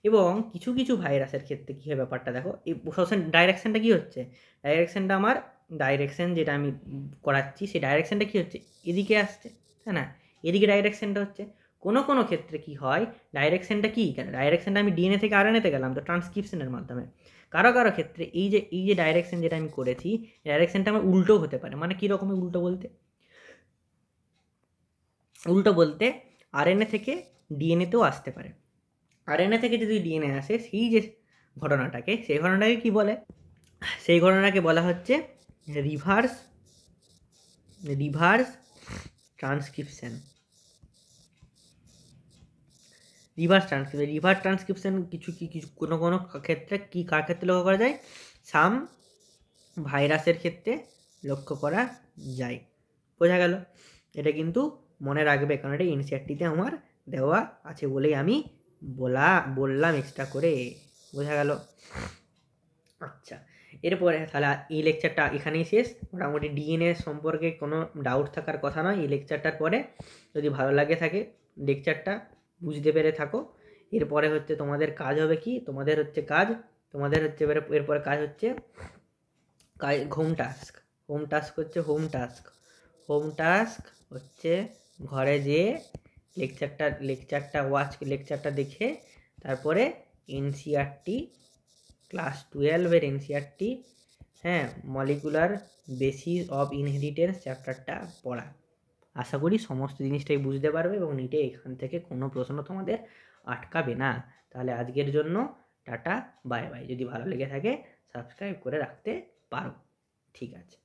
এবং কিছু কিছু ভাইরাসের ক্ষেত্রে কী হয় ব্যাপারটা দেখো এই সবসময় ডাইরেকশানটা কী হচ্ছে ডাইরেকশানটা আমার ডাইরেকশান যেটা আমি করাচ্ছি সেই ডাইরেকশানটা কী হচ্ছে এদিকে আসছে তাই না এদিকে ডাইরেকশনটা হচ্ছে কোনো কোনো ক্ষেত্রে কি হয় ডাইরেকশনটা কী কেন ডাইরেকশনটা আমি ডিএনএ থেকে আরএনএতে গেলাম তো ট্রান্সক্রিপশনের মাধ্যমে কারো কারো ক্ষেত্রে এই যে এই যে ডাইরেকশন যেটা আমি করেছি ডাইরেকশনটা আমার উল্টো হতে পারে মানে কীরকম উল্টো বলতে উল্টো বলতে আরএনএ থেকে ডিএনএতেও আসতে পারে আরএনএ থেকে যদি ডিএনএ আসে সেই যে ঘটনাটাকে সেই ঘটনাটাকে কি বলে সেই ঘটনাকে বলা হচ্ছে reverse reverse transcription reverse transcription reverse transcription কিছু কি কিছু কোনো কোনো ক্ষেত্রে কী কার ক্ষেত্রে লক্ষ্য করা যায় সাম ভাইরাসের ক্ষেত্রে লক্ষ্য করা যায় বোঝা গেল এটা কিন্তু মনে রাখবে কারণ এটা এনসিআরটিতে আমার দেওয়া আছে বলেই আমি বলা বললাম এক্সট্রা করে বোঝা গেল আচ্ছা এরপরে তাহলে এই লেকচারটা এখানেই শেষ মোটামুটি ডিএনএ সম্পর্কে কোনো ডাউট থাকার কথা নয় এই লেকচারটার পরে যদি ভালো লাগে থাকে লেকচারটা বুঝতে পেরে থাকো এরপরে হচ্ছে তোমাদের কাজ হবে কি তোমাদের হচ্ছে কাজ তোমাদের হচ্ছে এবারে এরপরে কাজ হচ্ছে কাজ হোম টাস্ক হোম টাস্ক হচ্ছে হোম টাস্ক হোম টাস্ক হচ্ছে ঘরে যেয়ে লেকচারটা লেকচারটা ওয়াচ লেকচারটা দেখে তারপরে এনসিআরটি ক্লাস টুয়েলভের এনসিআরটি হ্যাঁ মলিকুলার বেসিস অফ ইনহেরিটেন্স চ্যাপ্টারটা পড়া আশা করি সমস্ত জিনিসটাই বুঝতে পারবে এবং নিটে এখান থেকে কোনো প্রশ্ন তোমাদের আটকাবে না তাহলে আজকের জন্য টাটা বাই বাই যদি ভালো লেগে থাকে সাবস্ক্রাইব করে রাখতে পারো ঠিক আছে